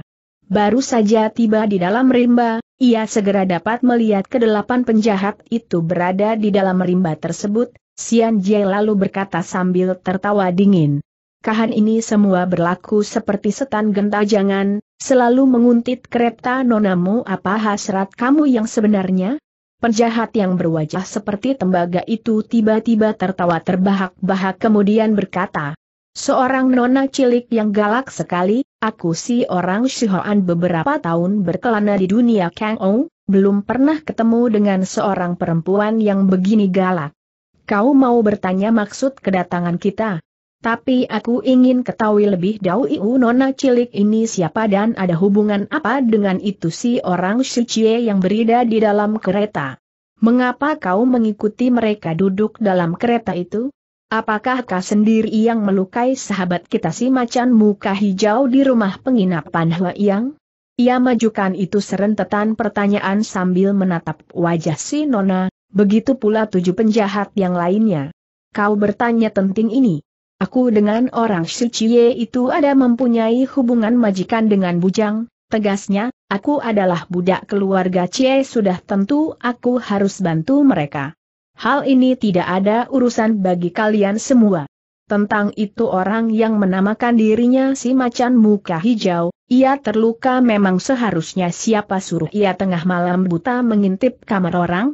Baru saja tiba di dalam rimba, ia segera dapat melihat kedelapan penjahat itu berada di dalam rimba tersebut, Sian Jie lalu berkata sambil tertawa dingin. Kahan ini semua berlaku seperti setan genta jangan, selalu menguntit kereta nonamu apa hasrat kamu yang sebenarnya? Penjahat yang berwajah seperti tembaga itu tiba-tiba tertawa terbahak-bahak kemudian berkata, Seorang nona cilik yang galak sekali, aku si orang Shihoan beberapa tahun berkelana di dunia Kang Ou, belum pernah ketemu dengan seorang perempuan yang begini galak. Kau mau bertanya maksud kedatangan kita? Tapi aku ingin ketahui lebih dahulu nona cilik ini siapa dan ada hubungan apa dengan itu si orang Shichie yang berida di dalam kereta. Mengapa kau mengikuti mereka duduk dalam kereta itu? Apakah kau sendiri yang melukai sahabat kita si macan muka hijau di rumah penginapan Hua Yang? Ia majukan itu serentetan pertanyaan sambil menatap wajah si Nona, begitu pula tujuh penjahat yang lainnya. Kau bertanya tentang ini. Aku dengan orang si itu ada mempunyai hubungan majikan dengan bujang, tegasnya, aku adalah budak keluarga Cie sudah tentu aku harus bantu mereka. Hal ini tidak ada urusan bagi kalian semua. Tentang itu orang yang menamakan dirinya si macan muka hijau, ia terluka memang seharusnya siapa suruh ia tengah malam buta mengintip kamar orang?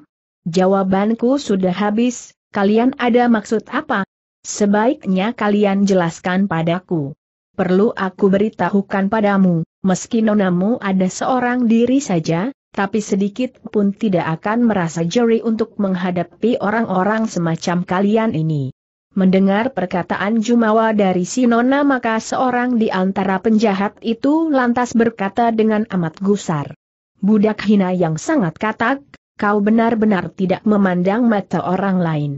Jawabanku sudah habis, kalian ada maksud apa? Sebaiknya kalian jelaskan padaku. Perlu aku beritahukan padamu, meski nonamu ada seorang diri saja, tapi sedikit pun tidak akan merasa jeri untuk menghadapi orang-orang semacam kalian ini. Mendengar perkataan Jumawa dari Sinona maka seorang di antara penjahat itu lantas berkata dengan amat gusar. Budak hina yang sangat katak, kau benar-benar tidak memandang mata orang lain.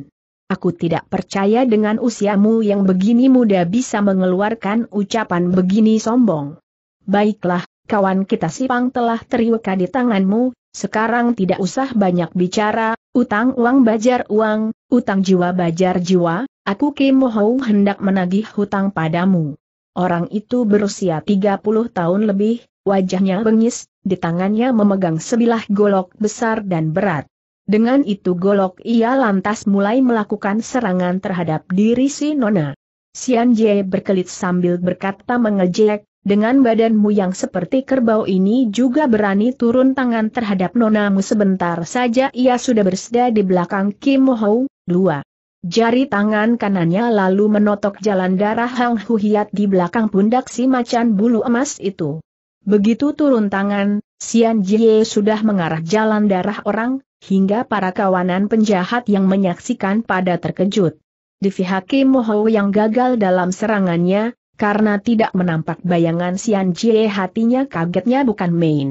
Aku tidak percaya dengan usiamu yang begini muda bisa mengeluarkan ucapan begini sombong. Baiklah, kawan kita si Pang telah teriweka di tanganmu, sekarang tidak usah banyak bicara, utang uang bajar uang, utang jiwa bajar jiwa, aku Kim Mohou hendak menagih hutang padamu. Orang itu berusia 30 tahun lebih, wajahnya bengis, di tangannya memegang sebilah golok besar dan berat. Dengan itu golok ia lantas mulai melakukan serangan terhadap diri si Nona. Sian Jie berkelit sambil berkata mengejek, dengan badanmu yang seperti kerbau ini juga berani turun tangan terhadap nonamu sebentar saja ia sudah bersedia di belakang Kim Ho, dua. Jari tangan kanannya lalu menotok jalan darah Hang Huhiat di belakang pundak si macan bulu emas itu. Begitu turun tangan, Xian Jie sudah mengarah jalan darah orang, hingga para kawanan penjahat yang menyaksikan pada terkejut. Di pihak Kim Ho yang gagal dalam serangannya, karena tidak menampak bayangan Sian Jie hatinya kagetnya bukan main.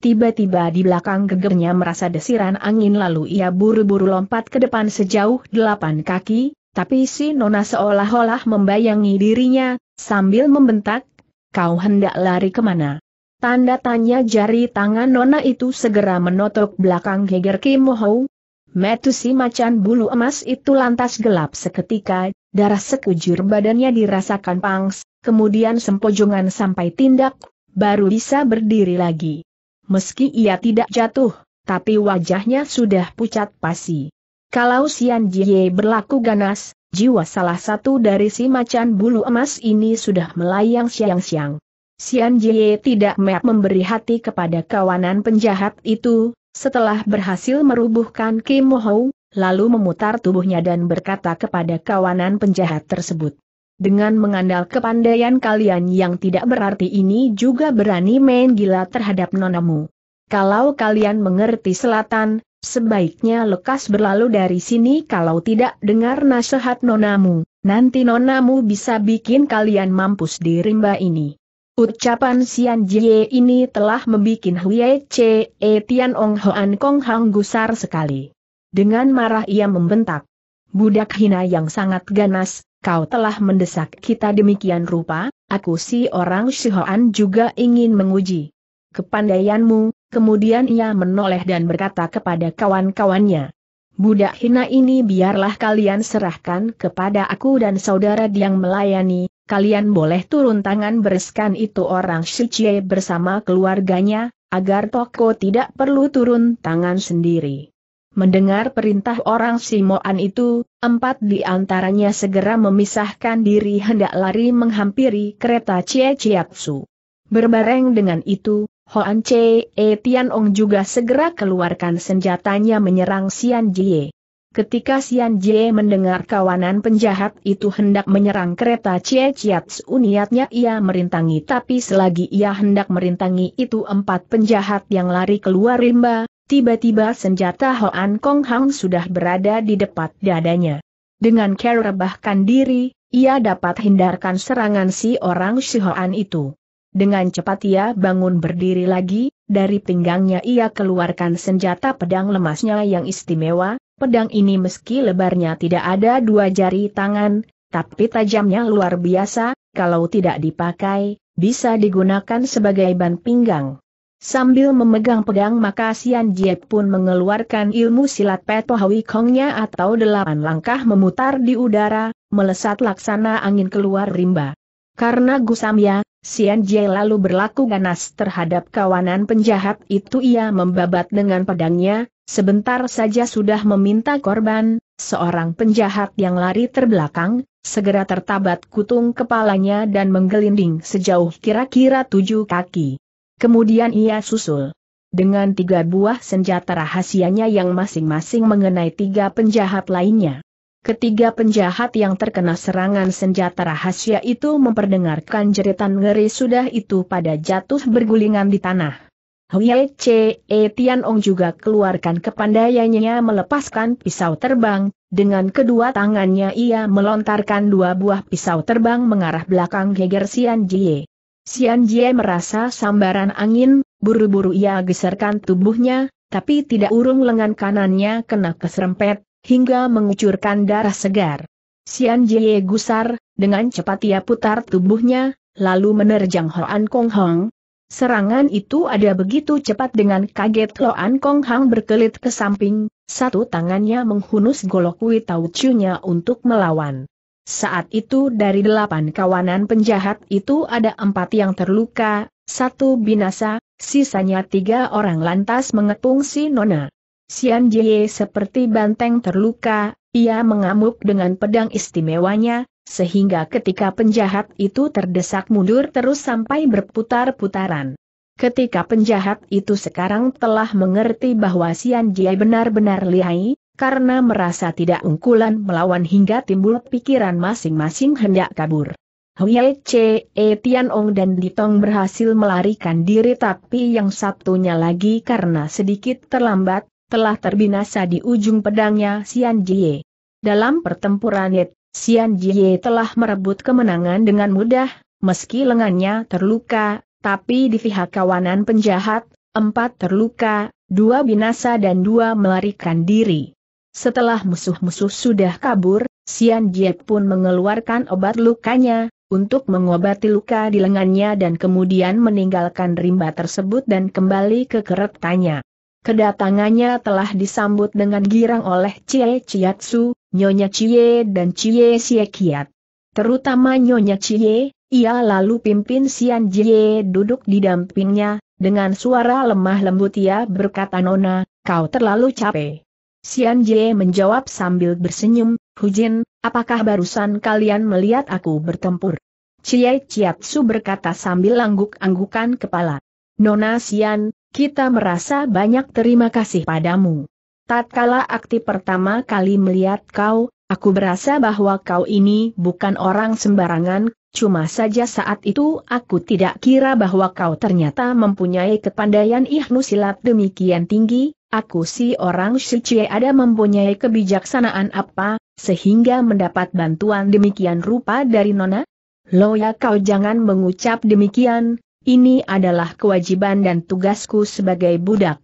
Tiba-tiba di belakang gegernya merasa desiran angin lalu ia buru-buru lompat ke depan sejauh delapan kaki, tapi si Nona seolah-olah membayangi dirinya, sambil membentak, kau hendak lari kemana? Tanda tanya jari tangan Nona itu segera menotok belakang geger Kim Ho. Metu si macan bulu emas itu lantas gelap seketika, darah sekujur badannya dirasakan pangs, kemudian sempojongan sampai tindak, baru bisa berdiri lagi. Meski ia tidak jatuh, tapi wajahnya sudah pucat pasi. Kalau Sian Jie berlaku ganas, jiwa salah satu dari si macan bulu emas ini sudah melayang siang-siang. Sian Jie tidak meyak memberi hati kepada kawanan penjahat itu, setelah berhasil merubuhkan Kim Ho, lalu memutar tubuhnya dan berkata kepada kawanan penjahat tersebut dengan mengandal kepandaian kalian yang tidak berarti ini juga berani main gila terhadap nonamu. Kalau kalian mengerti selatan, sebaiknya lekas berlalu dari sini kalau tidak dengar nasihat nonamu, nanti nonamu bisa bikin kalian mampus di rimba ini. Ucapan Sian Jie ini telah membuat Huye Che E Tian Ong Hoan Kong Hang gusar sekali. Dengan marah ia membentak. Budak hina yang sangat ganas, kau telah mendesak kita demikian rupa, aku si orang Shihoan juga ingin menguji kepandaianmu, kemudian ia menoleh dan berkata kepada kawan-kawannya. Budak hina ini biarlah kalian serahkan kepada aku dan saudara yang melayani, kalian boleh turun tangan bereskan itu orang Shichie bersama keluarganya, agar Toko tidak perlu turun tangan sendiri. Mendengar perintah orang Simoan itu, empat di antaranya segera memisahkan diri hendak lari menghampiri kereta Chie Chiatsu. Berbareng dengan itu, Hoan Chee Tianong juga segera keluarkan senjatanya menyerang Xian Jie. Ketika Xian Jie mendengar kawanan penjahat itu hendak menyerang kereta Chie Chiatsu niatnya ia merintangi tapi selagi ia hendak merintangi itu empat penjahat yang lari keluar rimba, Tiba-tiba senjata Hoan Kong Hang sudah berada di depan dadanya. Dengan care rebahkan diri, ia dapat hindarkan serangan si orang si Hoan itu. Dengan cepat ia bangun berdiri lagi, dari pinggangnya ia keluarkan senjata pedang lemasnya yang istimewa, pedang ini meski lebarnya tidak ada dua jari tangan, tapi tajamnya luar biasa, kalau tidak dipakai, bisa digunakan sebagai ban pinggang. Sambil memegang-pegang maka Sian Jie pun mengeluarkan ilmu silat Peto Kongnya atau delapan langkah memutar di udara, melesat laksana angin keluar rimba. Karena gusamnya, Sian Jie lalu berlaku ganas terhadap kawanan penjahat itu ia membabat dengan pedangnya, sebentar saja sudah meminta korban, seorang penjahat yang lari terbelakang, segera tertabat kutung kepalanya dan menggelinding sejauh kira-kira tujuh kaki. Kemudian ia susul. Dengan tiga buah senjata rahasianya yang masing-masing mengenai tiga penjahat lainnya. Ketiga penjahat yang terkena serangan senjata rahasia itu memperdengarkan jeritan ngeri sudah itu pada jatuh bergulingan di tanah. Huye C. E. Tianong juga keluarkan kepandaiannya melepaskan pisau terbang, dengan kedua tangannya ia melontarkan dua buah pisau terbang mengarah belakang Heger Sian Jie. Xian Jie merasa sambaran angin, buru-buru ia geserkan tubuhnya, tapi tidak urung lengan kanannya kena keserempet, hingga mengucurkan darah segar. Xian Jie gusar, dengan cepat ia putar tubuhnya, lalu menerjang Hoan Kong Hong, Serangan itu ada begitu cepat dengan kaget Hoan Kong Hong berkelit ke samping, satu tangannya menghunus golok Tauchu-nya untuk melawan. Saat itu dari delapan kawanan penjahat itu ada empat yang terluka, satu binasa, sisanya tiga orang lantas mengepung si Nona. Sian Jie seperti banteng terluka, ia mengamuk dengan pedang istimewanya, sehingga ketika penjahat itu terdesak mundur terus sampai berputar-putaran. Ketika penjahat itu sekarang telah mengerti bahwa Sian Jie benar-benar lihai, karena merasa tidak unggulan melawan hingga timbul pikiran masing-masing hendak kabur. Huye Che, e Tianong dan Ditong berhasil melarikan diri tapi yang satunya lagi karena sedikit terlambat, telah terbinasa di ujung pedangnya Xian Jie. Dalam pertempuran itu, Xian Jie telah merebut kemenangan dengan mudah, meski lengannya terluka, tapi di pihak kawanan penjahat, empat terluka, dua binasa dan dua melarikan diri. Setelah musuh-musuh sudah kabur, Sian Jie pun mengeluarkan obat lukanya, untuk mengobati luka di lengannya dan kemudian meninggalkan rimba tersebut dan kembali ke keretanya. Kedatangannya telah disambut dengan girang oleh Cie Ciatsu, Nyonya Cie dan Cie Siekiat. Terutama Nyonya Cie, ia lalu pimpin Sian Jie duduk di dampingnya, dengan suara lemah lembut ia berkata Nona, kau terlalu capek. Sian Jie menjawab sambil bersenyum, Hujin, apakah barusan kalian melihat aku bertempur? Cie Chiatsu berkata sambil angguk-anggukan kepala. Nona Sian, kita merasa banyak terima kasih padamu. Tatkala aktif pertama kali melihat kau, aku berasa bahwa kau ini bukan orang sembarangan, cuma saja saat itu aku tidak kira bahwa kau ternyata mempunyai kepandaian ihnu silat demikian tinggi, aku si orang suci ada mempunyai kebijaksanaan apa, sehingga mendapat bantuan demikian rupa dari Nona? Loya kau jangan mengucap demikian, ini adalah kewajiban dan tugasku sebagai budak.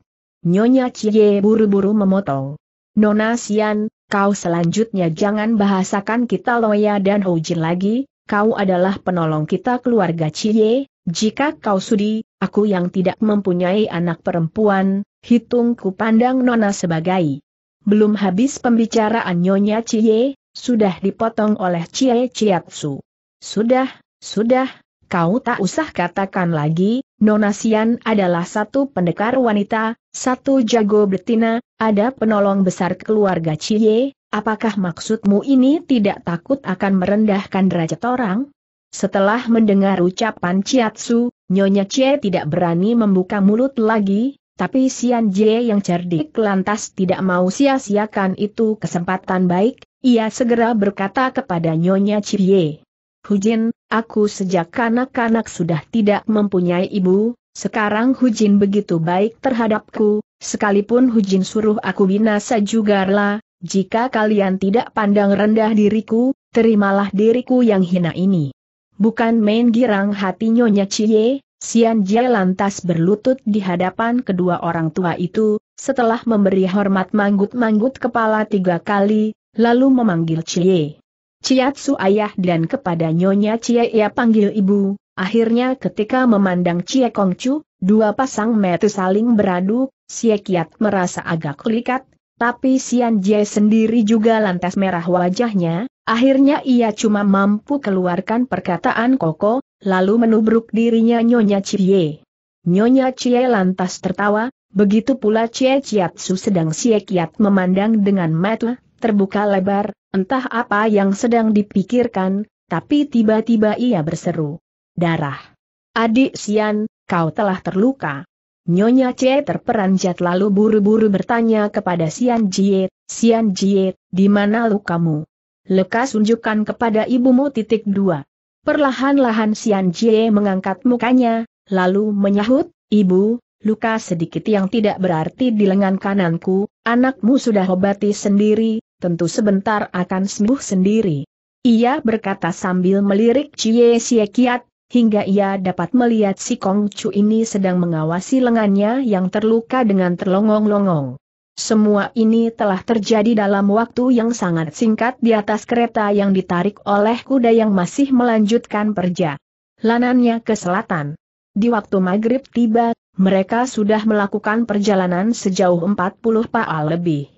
Nyonya Cie buru-buru memotong. Nona Sian, kau selanjutnya jangan bahasakan kita Loya dan Hojin lagi, kau adalah penolong kita keluarga Cie, jika kau sudi, aku yang tidak mempunyai anak perempuan, hitungku pandang Nona sebagai. Belum habis pembicaraan Nyonya Cie, sudah dipotong oleh Cie Ciatsu. Sudah, sudah, kau tak usah katakan lagi, Nona Sian adalah satu pendekar wanita, satu jago betina, ada penolong besar keluarga Cie, apakah maksudmu ini tidak takut akan merendahkan derajat orang? Setelah mendengar ucapan Ciatsu, Nyonya Cie tidak berani membuka mulut lagi, tapi Sian Jie yang cerdik lantas tidak mau sia-siakan itu kesempatan baik, ia segera berkata kepada Nyonya Cie. Hujin, aku sejak kanak-kanak sudah tidak mempunyai ibu, sekarang Hujin begitu baik terhadapku, sekalipun Hujin suruh aku binasa juga lah, jika kalian tidak pandang rendah diriku, terimalah diriku yang hina ini. Bukan main girang hati Nyonya Cie, Sian Jie lantas berlutut di hadapan kedua orang tua itu, setelah memberi hormat manggut-manggut kepala tiga kali, lalu memanggil Cie. Ciatsu ayah dan kepada Nyonya Cie ia panggil ibu, akhirnya ketika memandang Cie Kongcu, dua pasang mata saling beradu, Cie Kiat merasa agak likat, tapi Sian Jie sendiri juga lantas merah wajahnya, akhirnya ia cuma mampu keluarkan perkataan koko, lalu menubruk dirinya Nyonya Cie. Nyonya Cie lantas tertawa, begitu pula Cie Chiatsu sedang Cie Kiat memandang dengan mata terbuka lebar, entah apa yang sedang dipikirkan, tapi tiba-tiba ia berseru. Darah. Adik Sian, kau telah terluka. Nyonya C terperanjat lalu buru-buru bertanya kepada Sian Jie, Sian Jie, di mana lukamu? Lekas unjukkan kepada ibumu titik dua. Perlahan-lahan Sian Jie mengangkat mukanya, lalu menyahut, Ibu, luka sedikit yang tidak berarti di lengan kananku, anakmu sudah obati sendiri, tentu sebentar akan sembuh sendiri. Ia berkata sambil melirik Cie Siekiat, hingga ia dapat melihat si Kong Chu ini sedang mengawasi lengannya yang terluka dengan terlongong-longong. Semua ini telah terjadi dalam waktu yang sangat singkat di atas kereta yang ditarik oleh kuda yang masih melanjutkan perjalanannya ke selatan. Di waktu maghrib tiba, mereka sudah melakukan perjalanan sejauh 40 paal lebih.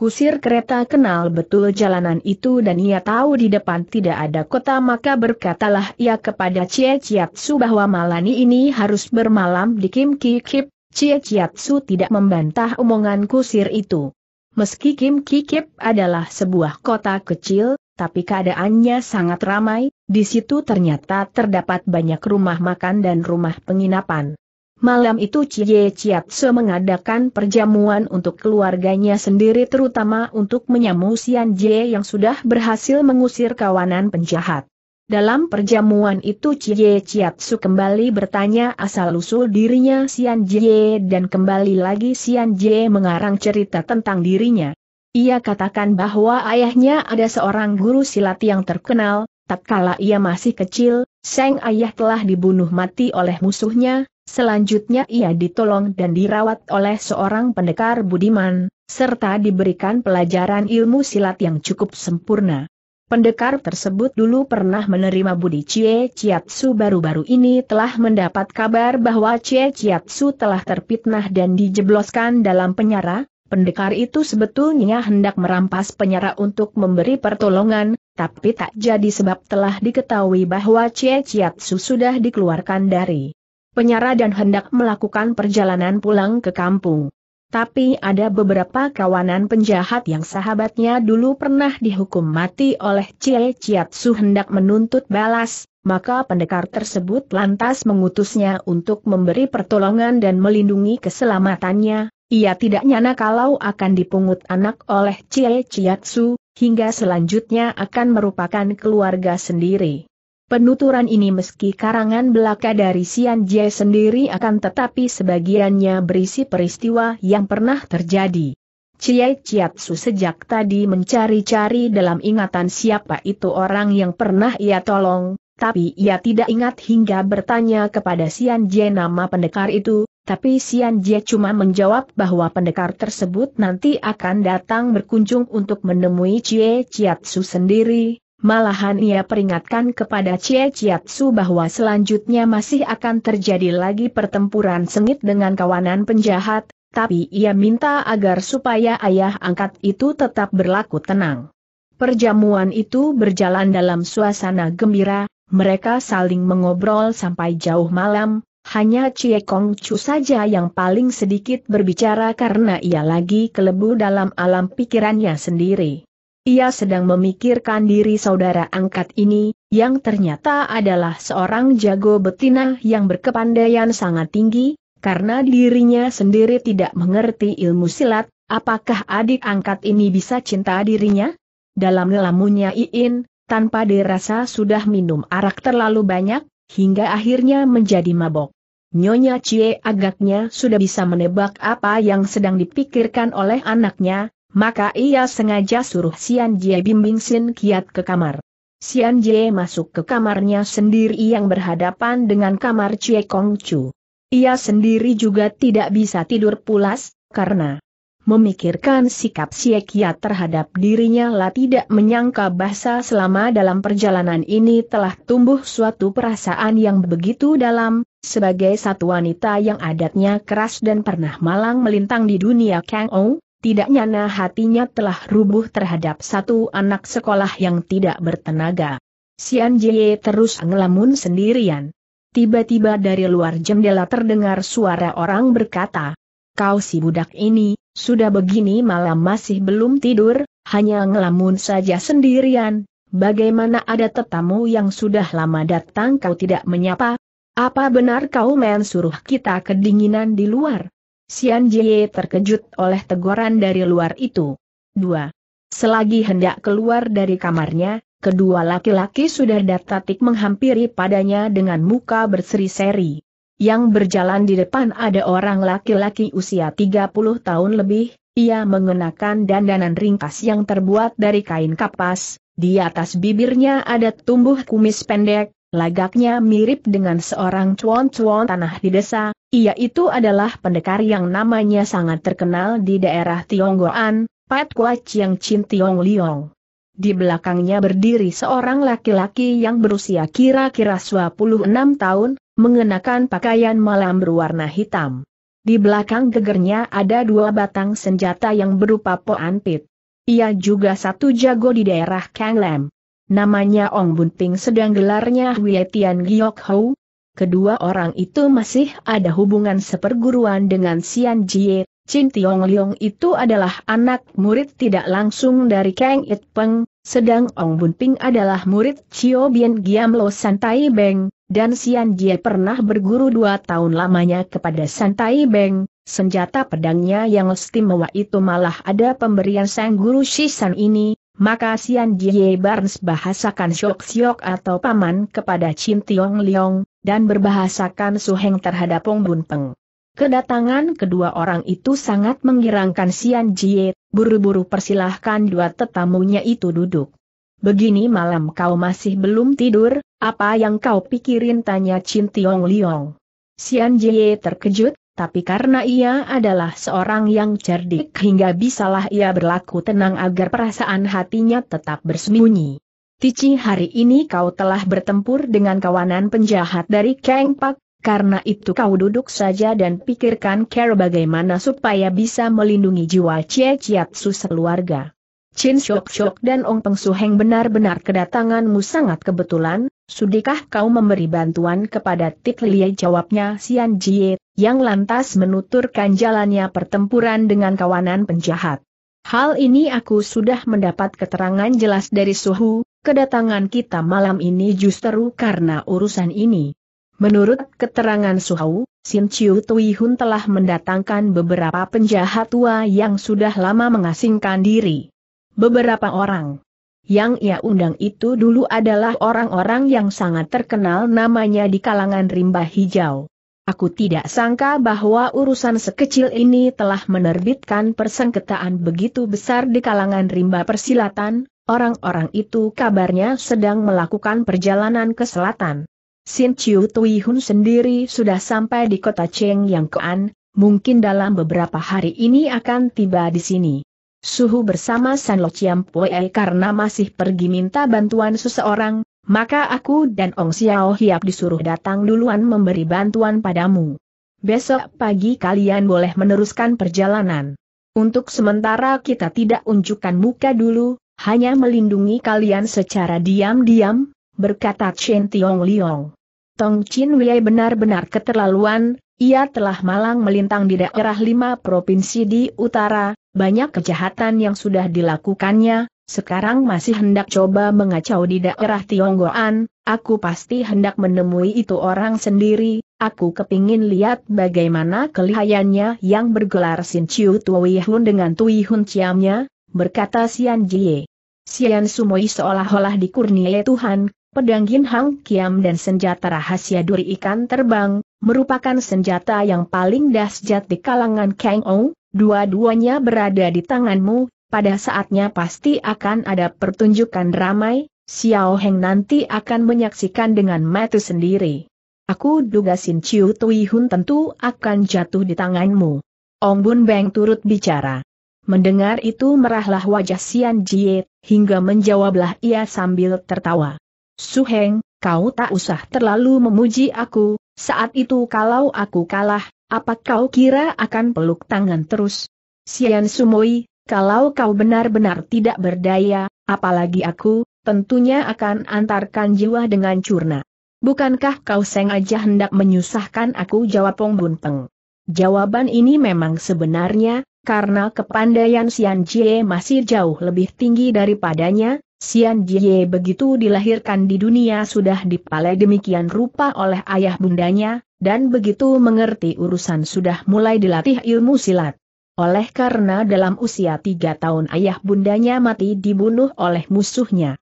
Kusir kereta kenal betul jalanan itu dan ia tahu di depan tidak ada kota maka berkatalah ia kepada Cie Chiatsu bahwa Malani ini harus bermalam di Kim Ki Kip. Cie Chiatsu tidak membantah omongan kusir itu. Meski Kim Ki Kip adalah sebuah kota kecil, tapi keadaannya sangat ramai, di situ ternyata terdapat banyak rumah makan dan rumah penginapan. Malam itu Cie Chiatse mengadakan perjamuan untuk keluarganya sendiri terutama untuk menyamu Sian Jie yang sudah berhasil mengusir kawanan penjahat. Dalam perjamuan itu Cie Chiatsu kembali bertanya asal-usul dirinya Sian Jie dan kembali lagi Sian Jie mengarang cerita tentang dirinya. Ia katakan bahwa ayahnya ada seorang guru silat yang terkenal, Tak kala ia masih kecil, sang ayah telah dibunuh mati oleh musuhnya, Selanjutnya ia ditolong dan dirawat oleh seorang pendekar budiman, serta diberikan pelajaran ilmu silat yang cukup sempurna. Pendekar tersebut dulu pernah menerima Budi Cie Chiatsu baru-baru ini telah mendapat kabar bahwa Cie Chiatsu telah terpitnah dan dijebloskan dalam penyara. Pendekar itu sebetulnya hendak merampas penyara untuk memberi pertolongan, tapi tak jadi sebab telah diketahui bahwa Cie Chiatsu sudah dikeluarkan dari penyara dan hendak melakukan perjalanan pulang ke kampung. Tapi ada beberapa kawanan penjahat yang sahabatnya dulu pernah dihukum mati oleh Cie Chiatsu hendak menuntut balas, maka pendekar tersebut lantas mengutusnya untuk memberi pertolongan dan melindungi keselamatannya. Ia tidak nyana kalau akan dipungut anak oleh Cie Chiatsu, hingga selanjutnya akan merupakan keluarga sendiri. Penuturan ini meski karangan belaka dari Sian Jie sendiri akan tetapi sebagiannya berisi peristiwa yang pernah terjadi. Cie Chiatsu sejak tadi mencari-cari dalam ingatan siapa itu orang yang pernah ia tolong, tapi ia tidak ingat hingga bertanya kepada Sian Jie nama pendekar itu, tapi Sian Jie cuma menjawab bahwa pendekar tersebut nanti akan datang berkunjung untuk menemui Cie Chiatsu sendiri, Malahan ia peringatkan kepada Cie Chiatsu bahwa selanjutnya masih akan terjadi lagi pertempuran sengit dengan kawanan penjahat, tapi ia minta agar supaya ayah angkat itu tetap berlaku tenang. Perjamuan itu berjalan dalam suasana gembira, mereka saling mengobrol sampai jauh malam, hanya Cie Kong Chu saja yang paling sedikit berbicara karena ia lagi kelebu dalam alam pikirannya sendiri ia sedang memikirkan diri saudara angkat ini, yang ternyata adalah seorang jago betina yang berkepandaian sangat tinggi, karena dirinya sendiri tidak mengerti ilmu silat, apakah adik angkat ini bisa cinta dirinya? Dalam lamunya Iin, tanpa dirasa sudah minum arak terlalu banyak, hingga akhirnya menjadi mabok. Nyonya Cie agaknya sudah bisa menebak apa yang sedang dipikirkan oleh anaknya, maka ia sengaja suruh Sian Jie bimbing Sin Kiat ke kamar. Sian Jie masuk ke kamarnya sendiri yang berhadapan dengan kamar Cie Kong Chu. Ia sendiri juga tidak bisa tidur pulas, karena memikirkan sikap Cie Kiat terhadap dirinya lah tidak menyangka bahasa selama dalam perjalanan ini telah tumbuh suatu perasaan yang begitu dalam, sebagai satu wanita yang adatnya keras dan pernah malang melintang di dunia Kang Ou, tidak nyana hatinya telah rubuh terhadap satu anak sekolah yang tidak bertenaga. Sian Jie terus ngelamun sendirian. Tiba-tiba dari luar jendela terdengar suara orang berkata, Kau si budak ini, sudah begini malam masih belum tidur, hanya ngelamun saja sendirian, bagaimana ada tetamu yang sudah lama datang kau tidak menyapa? Apa benar kau men suruh kita kedinginan di luar? Xian Jie terkejut oleh teguran dari luar itu. 2. Selagi hendak keluar dari kamarnya, kedua laki-laki sudah datatik menghampiri padanya dengan muka berseri-seri. Yang berjalan di depan ada orang laki-laki usia 30 tahun lebih, ia mengenakan dandanan ringkas yang terbuat dari kain kapas, di atas bibirnya ada tumbuh kumis pendek, Lagaknya mirip dengan seorang cuan-cuan tanah di desa, ia itu adalah pendekar yang namanya sangat terkenal di daerah Tionggoan, Pat Kua Chiang Chin Tiong Liong. Di belakangnya berdiri seorang laki-laki yang berusia kira-kira 26 tahun, mengenakan pakaian malam berwarna hitam. Di belakang gegernya ada dua batang senjata yang berupa poan pit. Ia juga satu jago di daerah Kanglem. Namanya Ong Bunting sedang gelarnya Hwie Tian Giok Hou. Kedua orang itu masih ada hubungan seperguruan dengan Sian Jie. Chin Tiong Liong itu adalah anak murid tidak langsung dari Kang It Peng, sedang Ong Bun adalah murid Chio Bien Giam Lo Santai Beng, dan Sian Jie pernah berguru dua tahun lamanya kepada Santai Beng, senjata pedangnya yang istimewa itu malah ada pemberian sang guru Shisan ini, maka Sian Jie Barnes bahasakan Shok Siok atau paman kepada Chin Tiong Leong, dan berbahasakan Suheng terhadap Ong Bun Peng. Kedatangan kedua orang itu sangat menggirangkan Sian Jie, buru-buru persilahkan dua tetamunya itu duduk. Begini malam kau masih belum tidur, apa yang kau pikirin tanya Chin Tiong Leong. Sian Jie terkejut, tapi karena ia adalah seorang yang cerdik hingga bisalah ia berlaku tenang agar perasaan hatinya tetap bersembunyi. Tici hari ini kau telah bertempur dengan kawanan penjahat dari Kang Pak, karena itu kau duduk saja dan pikirkan care bagaimana supaya bisa melindungi jiwa Cie Ciat Su sekeluarga. Chin Shok Shok dan Ong Peng Suheng benar-benar kedatanganmu sangat kebetulan, sudikah kau memberi bantuan kepada Tik Lie jawabnya Sian Jie yang lantas menuturkan jalannya pertempuran dengan kawanan penjahat. Hal ini aku sudah mendapat keterangan jelas dari Suhu, kedatangan kita malam ini justru karena urusan ini. Menurut keterangan Suhu, Sin Chiu Tui Hun telah mendatangkan beberapa penjahat tua yang sudah lama mengasingkan diri. Beberapa orang yang ia undang itu dulu adalah orang-orang yang sangat terkenal namanya di kalangan rimba hijau. Aku tidak sangka bahwa urusan sekecil ini telah menerbitkan persengketaan begitu besar di kalangan rimba persilatan, orang-orang itu kabarnya sedang melakukan perjalanan ke selatan. Sin Chiu Tui Hun sendiri sudah sampai di kota Cheng Yang Kean, mungkin dalam beberapa hari ini akan tiba di sini. Suhu bersama San Lo Chiam Pue karena masih pergi minta bantuan seseorang, maka aku dan Ong Xiao Hiap disuruh datang duluan memberi bantuan padamu. Besok pagi kalian boleh meneruskan perjalanan. Untuk sementara kita tidak unjukkan muka dulu, hanya melindungi kalian secara diam-diam, berkata Chen Tiong Liong. Tong Chin Wei benar-benar keterlaluan, ia telah malang melintang di daerah lima provinsi di utara, banyak kejahatan yang sudah dilakukannya, sekarang masih hendak coba mengacau di daerah Tionggoan, aku pasti hendak menemui itu orang sendiri, aku kepingin lihat bagaimana kelihayannya yang bergelar Sin Chiu Tui Hun dengan Tui Hun Ciamnya, berkata Sian Jie. Sian Sumoi seolah-olah dikurniai Tuhan, pedang Gin Hang Kiam dan senjata rahasia duri ikan terbang, merupakan senjata yang paling dahsyat di kalangan Kang Ong, dua-duanya berada di tanganmu, pada saatnya pasti akan ada pertunjukan ramai, Xiao Heng nanti akan menyaksikan dengan mata sendiri. Aku duga Sin Chiu Tui Hun tentu akan jatuh di tanganmu. Ong Bun Beng turut bicara. Mendengar itu merahlah wajah Sian Jie, hingga menjawablah ia sambil tertawa. Su Heng, kau tak usah terlalu memuji aku, saat itu kalau aku kalah, apa kau kira akan peluk tangan terus? Sian Sumoi, kalau kau benar-benar tidak berdaya, apalagi aku, tentunya akan antarkan jiwa dengan curna. Bukankah kau sengaja hendak menyusahkan aku jawab Pong Bunteng? Jawaban ini memang sebenarnya, karena kepandaian Sian Jie masih jauh lebih tinggi daripadanya, Sian Jie begitu dilahirkan di dunia sudah dipalai demikian rupa oleh ayah bundanya, dan begitu mengerti urusan sudah mulai dilatih ilmu silat. Oleh karena dalam usia tiga tahun ayah bundanya mati dibunuh oleh musuhnya.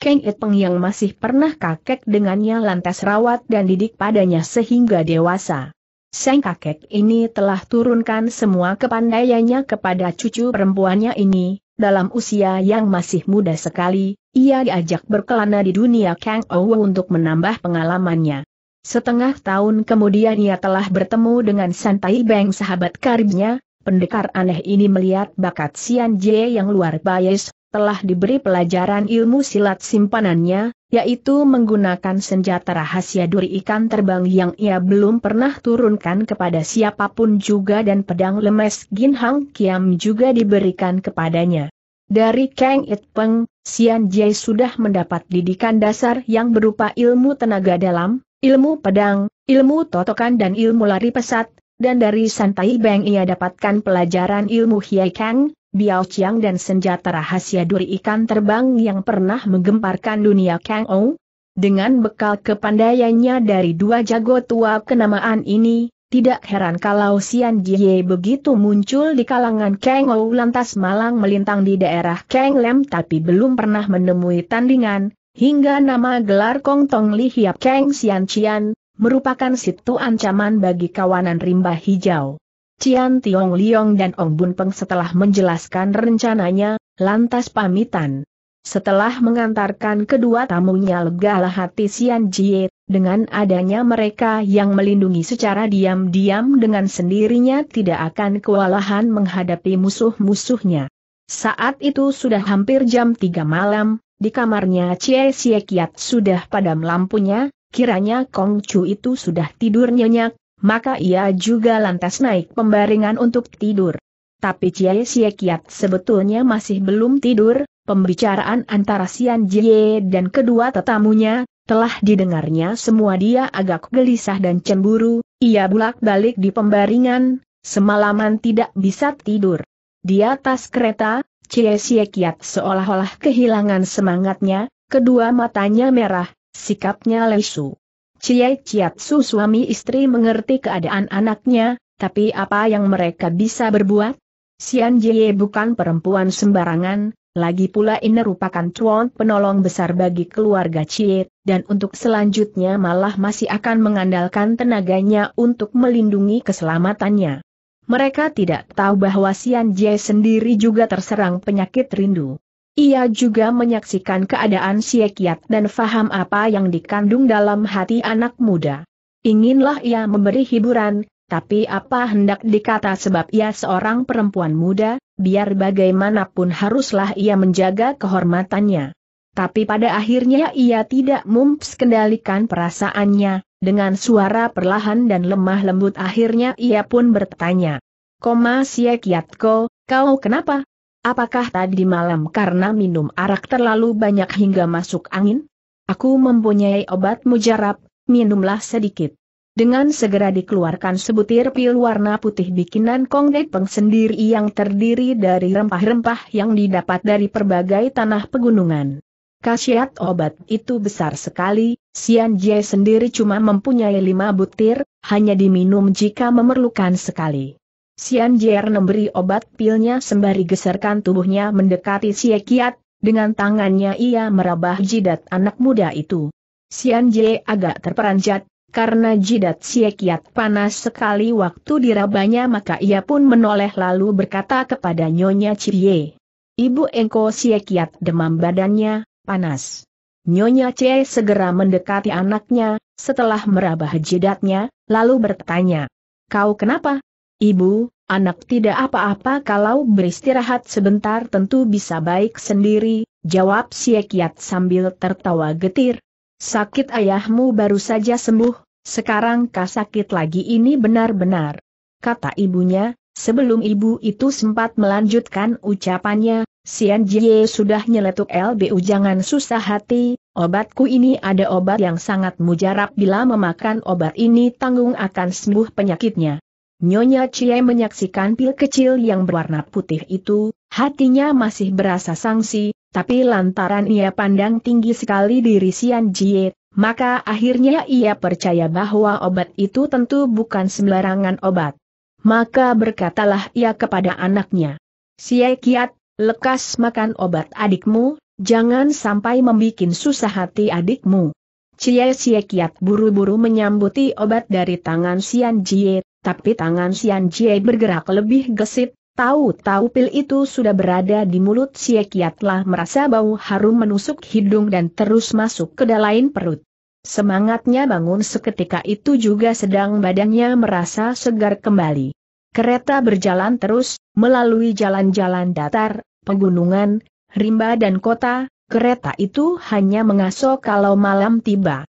Kang Itpeng yang masih pernah kakek dengannya lantas rawat dan didik padanya sehingga dewasa. Sang kakek ini telah turunkan semua kepandaiannya kepada cucu perempuannya ini, dalam usia yang masih muda sekali, ia diajak berkelana di dunia Kang Ou untuk menambah pengalamannya. Setengah tahun kemudian ia telah bertemu dengan Santai Beng sahabat karibnya, Pendekar aneh ini melihat bakat Sian Jie yang luar biasa telah diberi pelajaran ilmu silat simpanannya, yaitu menggunakan senjata rahasia duri ikan terbang yang ia belum pernah turunkan kepada siapapun juga dan pedang lemes Gin Hang Kiam juga diberikan kepadanya. Dari Kang It Peng, Xian Jie sudah mendapat didikan dasar yang berupa ilmu tenaga dalam, ilmu pedang, ilmu totokan dan ilmu lari pesat, dan dari Santai Beng ia dapatkan pelajaran ilmu Hiai Kang, Biao Chiang dan senjata rahasia duri ikan terbang yang pernah menggemparkan dunia Kang Ou. Dengan bekal kepandaiannya dari dua jago tua kenamaan ini, tidak heran kalau Xian Jie begitu muncul di kalangan Kang Ou lantas malang melintang di daerah Kang Lem tapi belum pernah menemui tandingan, hingga nama gelar Kong Tong Li Hiap Kang Xian Chian, merupakan situ ancaman bagi kawanan rimba hijau. Cian Tiong Liong dan Ong Bun Peng setelah menjelaskan rencananya, lantas pamitan. Setelah mengantarkan kedua tamunya legalah hati Sian Jie, dengan adanya mereka yang melindungi secara diam-diam dengan sendirinya tidak akan kewalahan menghadapi musuh-musuhnya. Saat itu sudah hampir jam 3 malam, di kamarnya Cie Siekiat sudah padam lampunya, kiranya Kong Chu itu sudah tidur nyenyak, maka ia juga lantas naik pembaringan untuk tidur. Tapi Cie Xie Kiat sebetulnya masih belum tidur, pembicaraan antara Sian Jie dan kedua tetamunya, telah didengarnya semua dia agak gelisah dan cemburu, ia bulak-balik di pembaringan, semalaman tidak bisa tidur. Di atas kereta, Cie Xie Kiat seolah-olah kehilangan semangatnya, kedua matanya merah, Sikapnya lesu. Cie Su suami istri mengerti keadaan anaknya, tapi apa yang mereka bisa berbuat? Sian Jie bukan perempuan sembarangan, lagi pula ini merupakan tuan penolong besar bagi keluarga Cie, dan untuk selanjutnya malah masih akan mengandalkan tenaganya untuk melindungi keselamatannya. Mereka tidak tahu bahwa Sian Jie sendiri juga terserang penyakit rindu. Ia juga menyaksikan keadaan Siekiat dan faham apa yang dikandung dalam hati anak muda. Inginlah ia memberi hiburan, tapi apa hendak dikata sebab ia seorang perempuan muda, biar bagaimanapun haruslah ia menjaga kehormatannya. Tapi pada akhirnya ia tidak mumps kendalikan perasaannya, dengan suara perlahan dan lemah lembut akhirnya ia pun bertanya. Koma Siekiatko, kau kenapa? Apakah tadi malam karena minum arak terlalu banyak hingga masuk angin? Aku mempunyai obat mujarab, minumlah sedikit. Dengan segera dikeluarkan sebutir pil warna putih bikinan Kong Peng sendiri yang terdiri dari rempah-rempah yang didapat dari berbagai tanah pegunungan. Khasiat obat itu besar sekali, Sian Jie sendiri cuma mempunyai lima butir, hanya diminum jika memerlukan sekali. Sian Jier memberi obat pilnya sembari geserkan tubuhnya mendekati Siakiat. Kiat, dengan tangannya ia merabah jidat anak muda itu. Sian Jie agak terperanjat, karena jidat Siakiat Kiat panas sekali waktu dirabanya maka ia pun menoleh lalu berkata kepada Nyonya Cie. Ibu Engko Siakiat Kiat demam badannya, panas. Nyonya Cie segera mendekati anaknya, setelah merabah jidatnya, lalu bertanya. Kau kenapa? Ibu, anak tidak apa-apa kalau beristirahat sebentar tentu bisa baik sendiri, jawab Siekiat sambil tertawa getir. Sakit ayahmu baru saja sembuh, sekarang kah sakit lagi ini benar-benar. Kata ibunya, sebelum ibu itu sempat melanjutkan ucapannya, Sian Jie sudah nyeletuk LBU jangan susah hati, obatku ini ada obat yang sangat mujarab bila memakan obat ini tanggung akan sembuh penyakitnya. Nyonya Cie menyaksikan pil kecil yang berwarna putih itu, hatinya masih berasa sangsi, tapi lantaran ia pandang tinggi sekali diri Sian Jie, maka akhirnya ia percaya bahwa obat itu tentu bukan sembarangan obat. Maka berkatalah ia kepada anaknya, Sia Kiat, lekas makan obat adikmu, jangan sampai membuat susah hati adikmu. Cie Cie Kiat buru-buru menyambuti obat dari tangan Sian Jie, tapi tangan Sian Jie bergerak lebih gesit, tahu-tahu pil itu sudah berada di mulut Xie Kiatlah merasa bau harum menusuk hidung dan terus masuk ke dalam perut. Semangatnya bangun seketika itu juga sedang badannya merasa segar kembali. Kereta berjalan terus, melalui jalan-jalan datar, pegunungan, rimba dan kota, kereta itu hanya mengaso kalau malam tiba.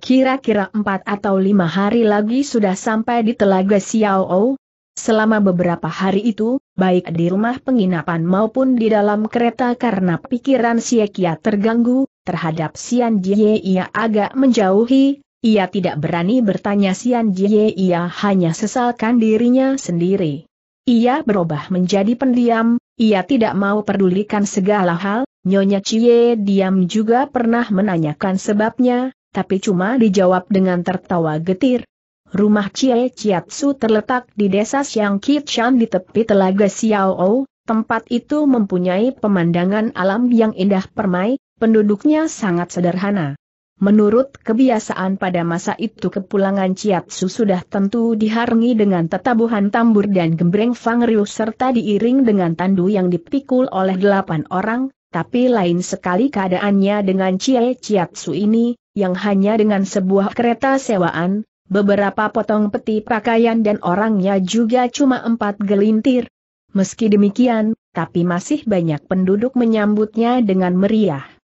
Kira-kira empat atau lima hari lagi sudah sampai di Telaga Xiaoou. Selama beberapa hari itu, baik di rumah penginapan maupun di dalam kereta karena pikiran Siakia terganggu, terhadap Xian Jie ia agak menjauhi, ia tidak berani bertanya Xian Jie ia hanya sesalkan dirinya sendiri. Ia berubah menjadi pendiam, ia tidak mau pedulikan segala hal, Nyonya Cie diam juga pernah menanyakan sebabnya, tapi cuma dijawab dengan tertawa getir. Rumah Cie Chiatsu terletak di desa Siang Kitshan di tepi telaga Xiaoou, tempat itu mempunyai pemandangan alam yang indah permai, penduduknya sangat sederhana. Menurut kebiasaan pada masa itu kepulangan Chiatsu sudah tentu diharungi dengan tetabuhan tambur dan gembreng Fang Ryu serta diiring dengan tandu yang dipikul oleh delapan orang, tapi lain sekali keadaannya dengan Cie Chiatsu ini, yang hanya dengan sebuah kereta sewaan, beberapa potong peti pakaian dan orangnya juga cuma empat gelintir. Meski demikian, tapi masih banyak penduduk menyambutnya dengan meriah.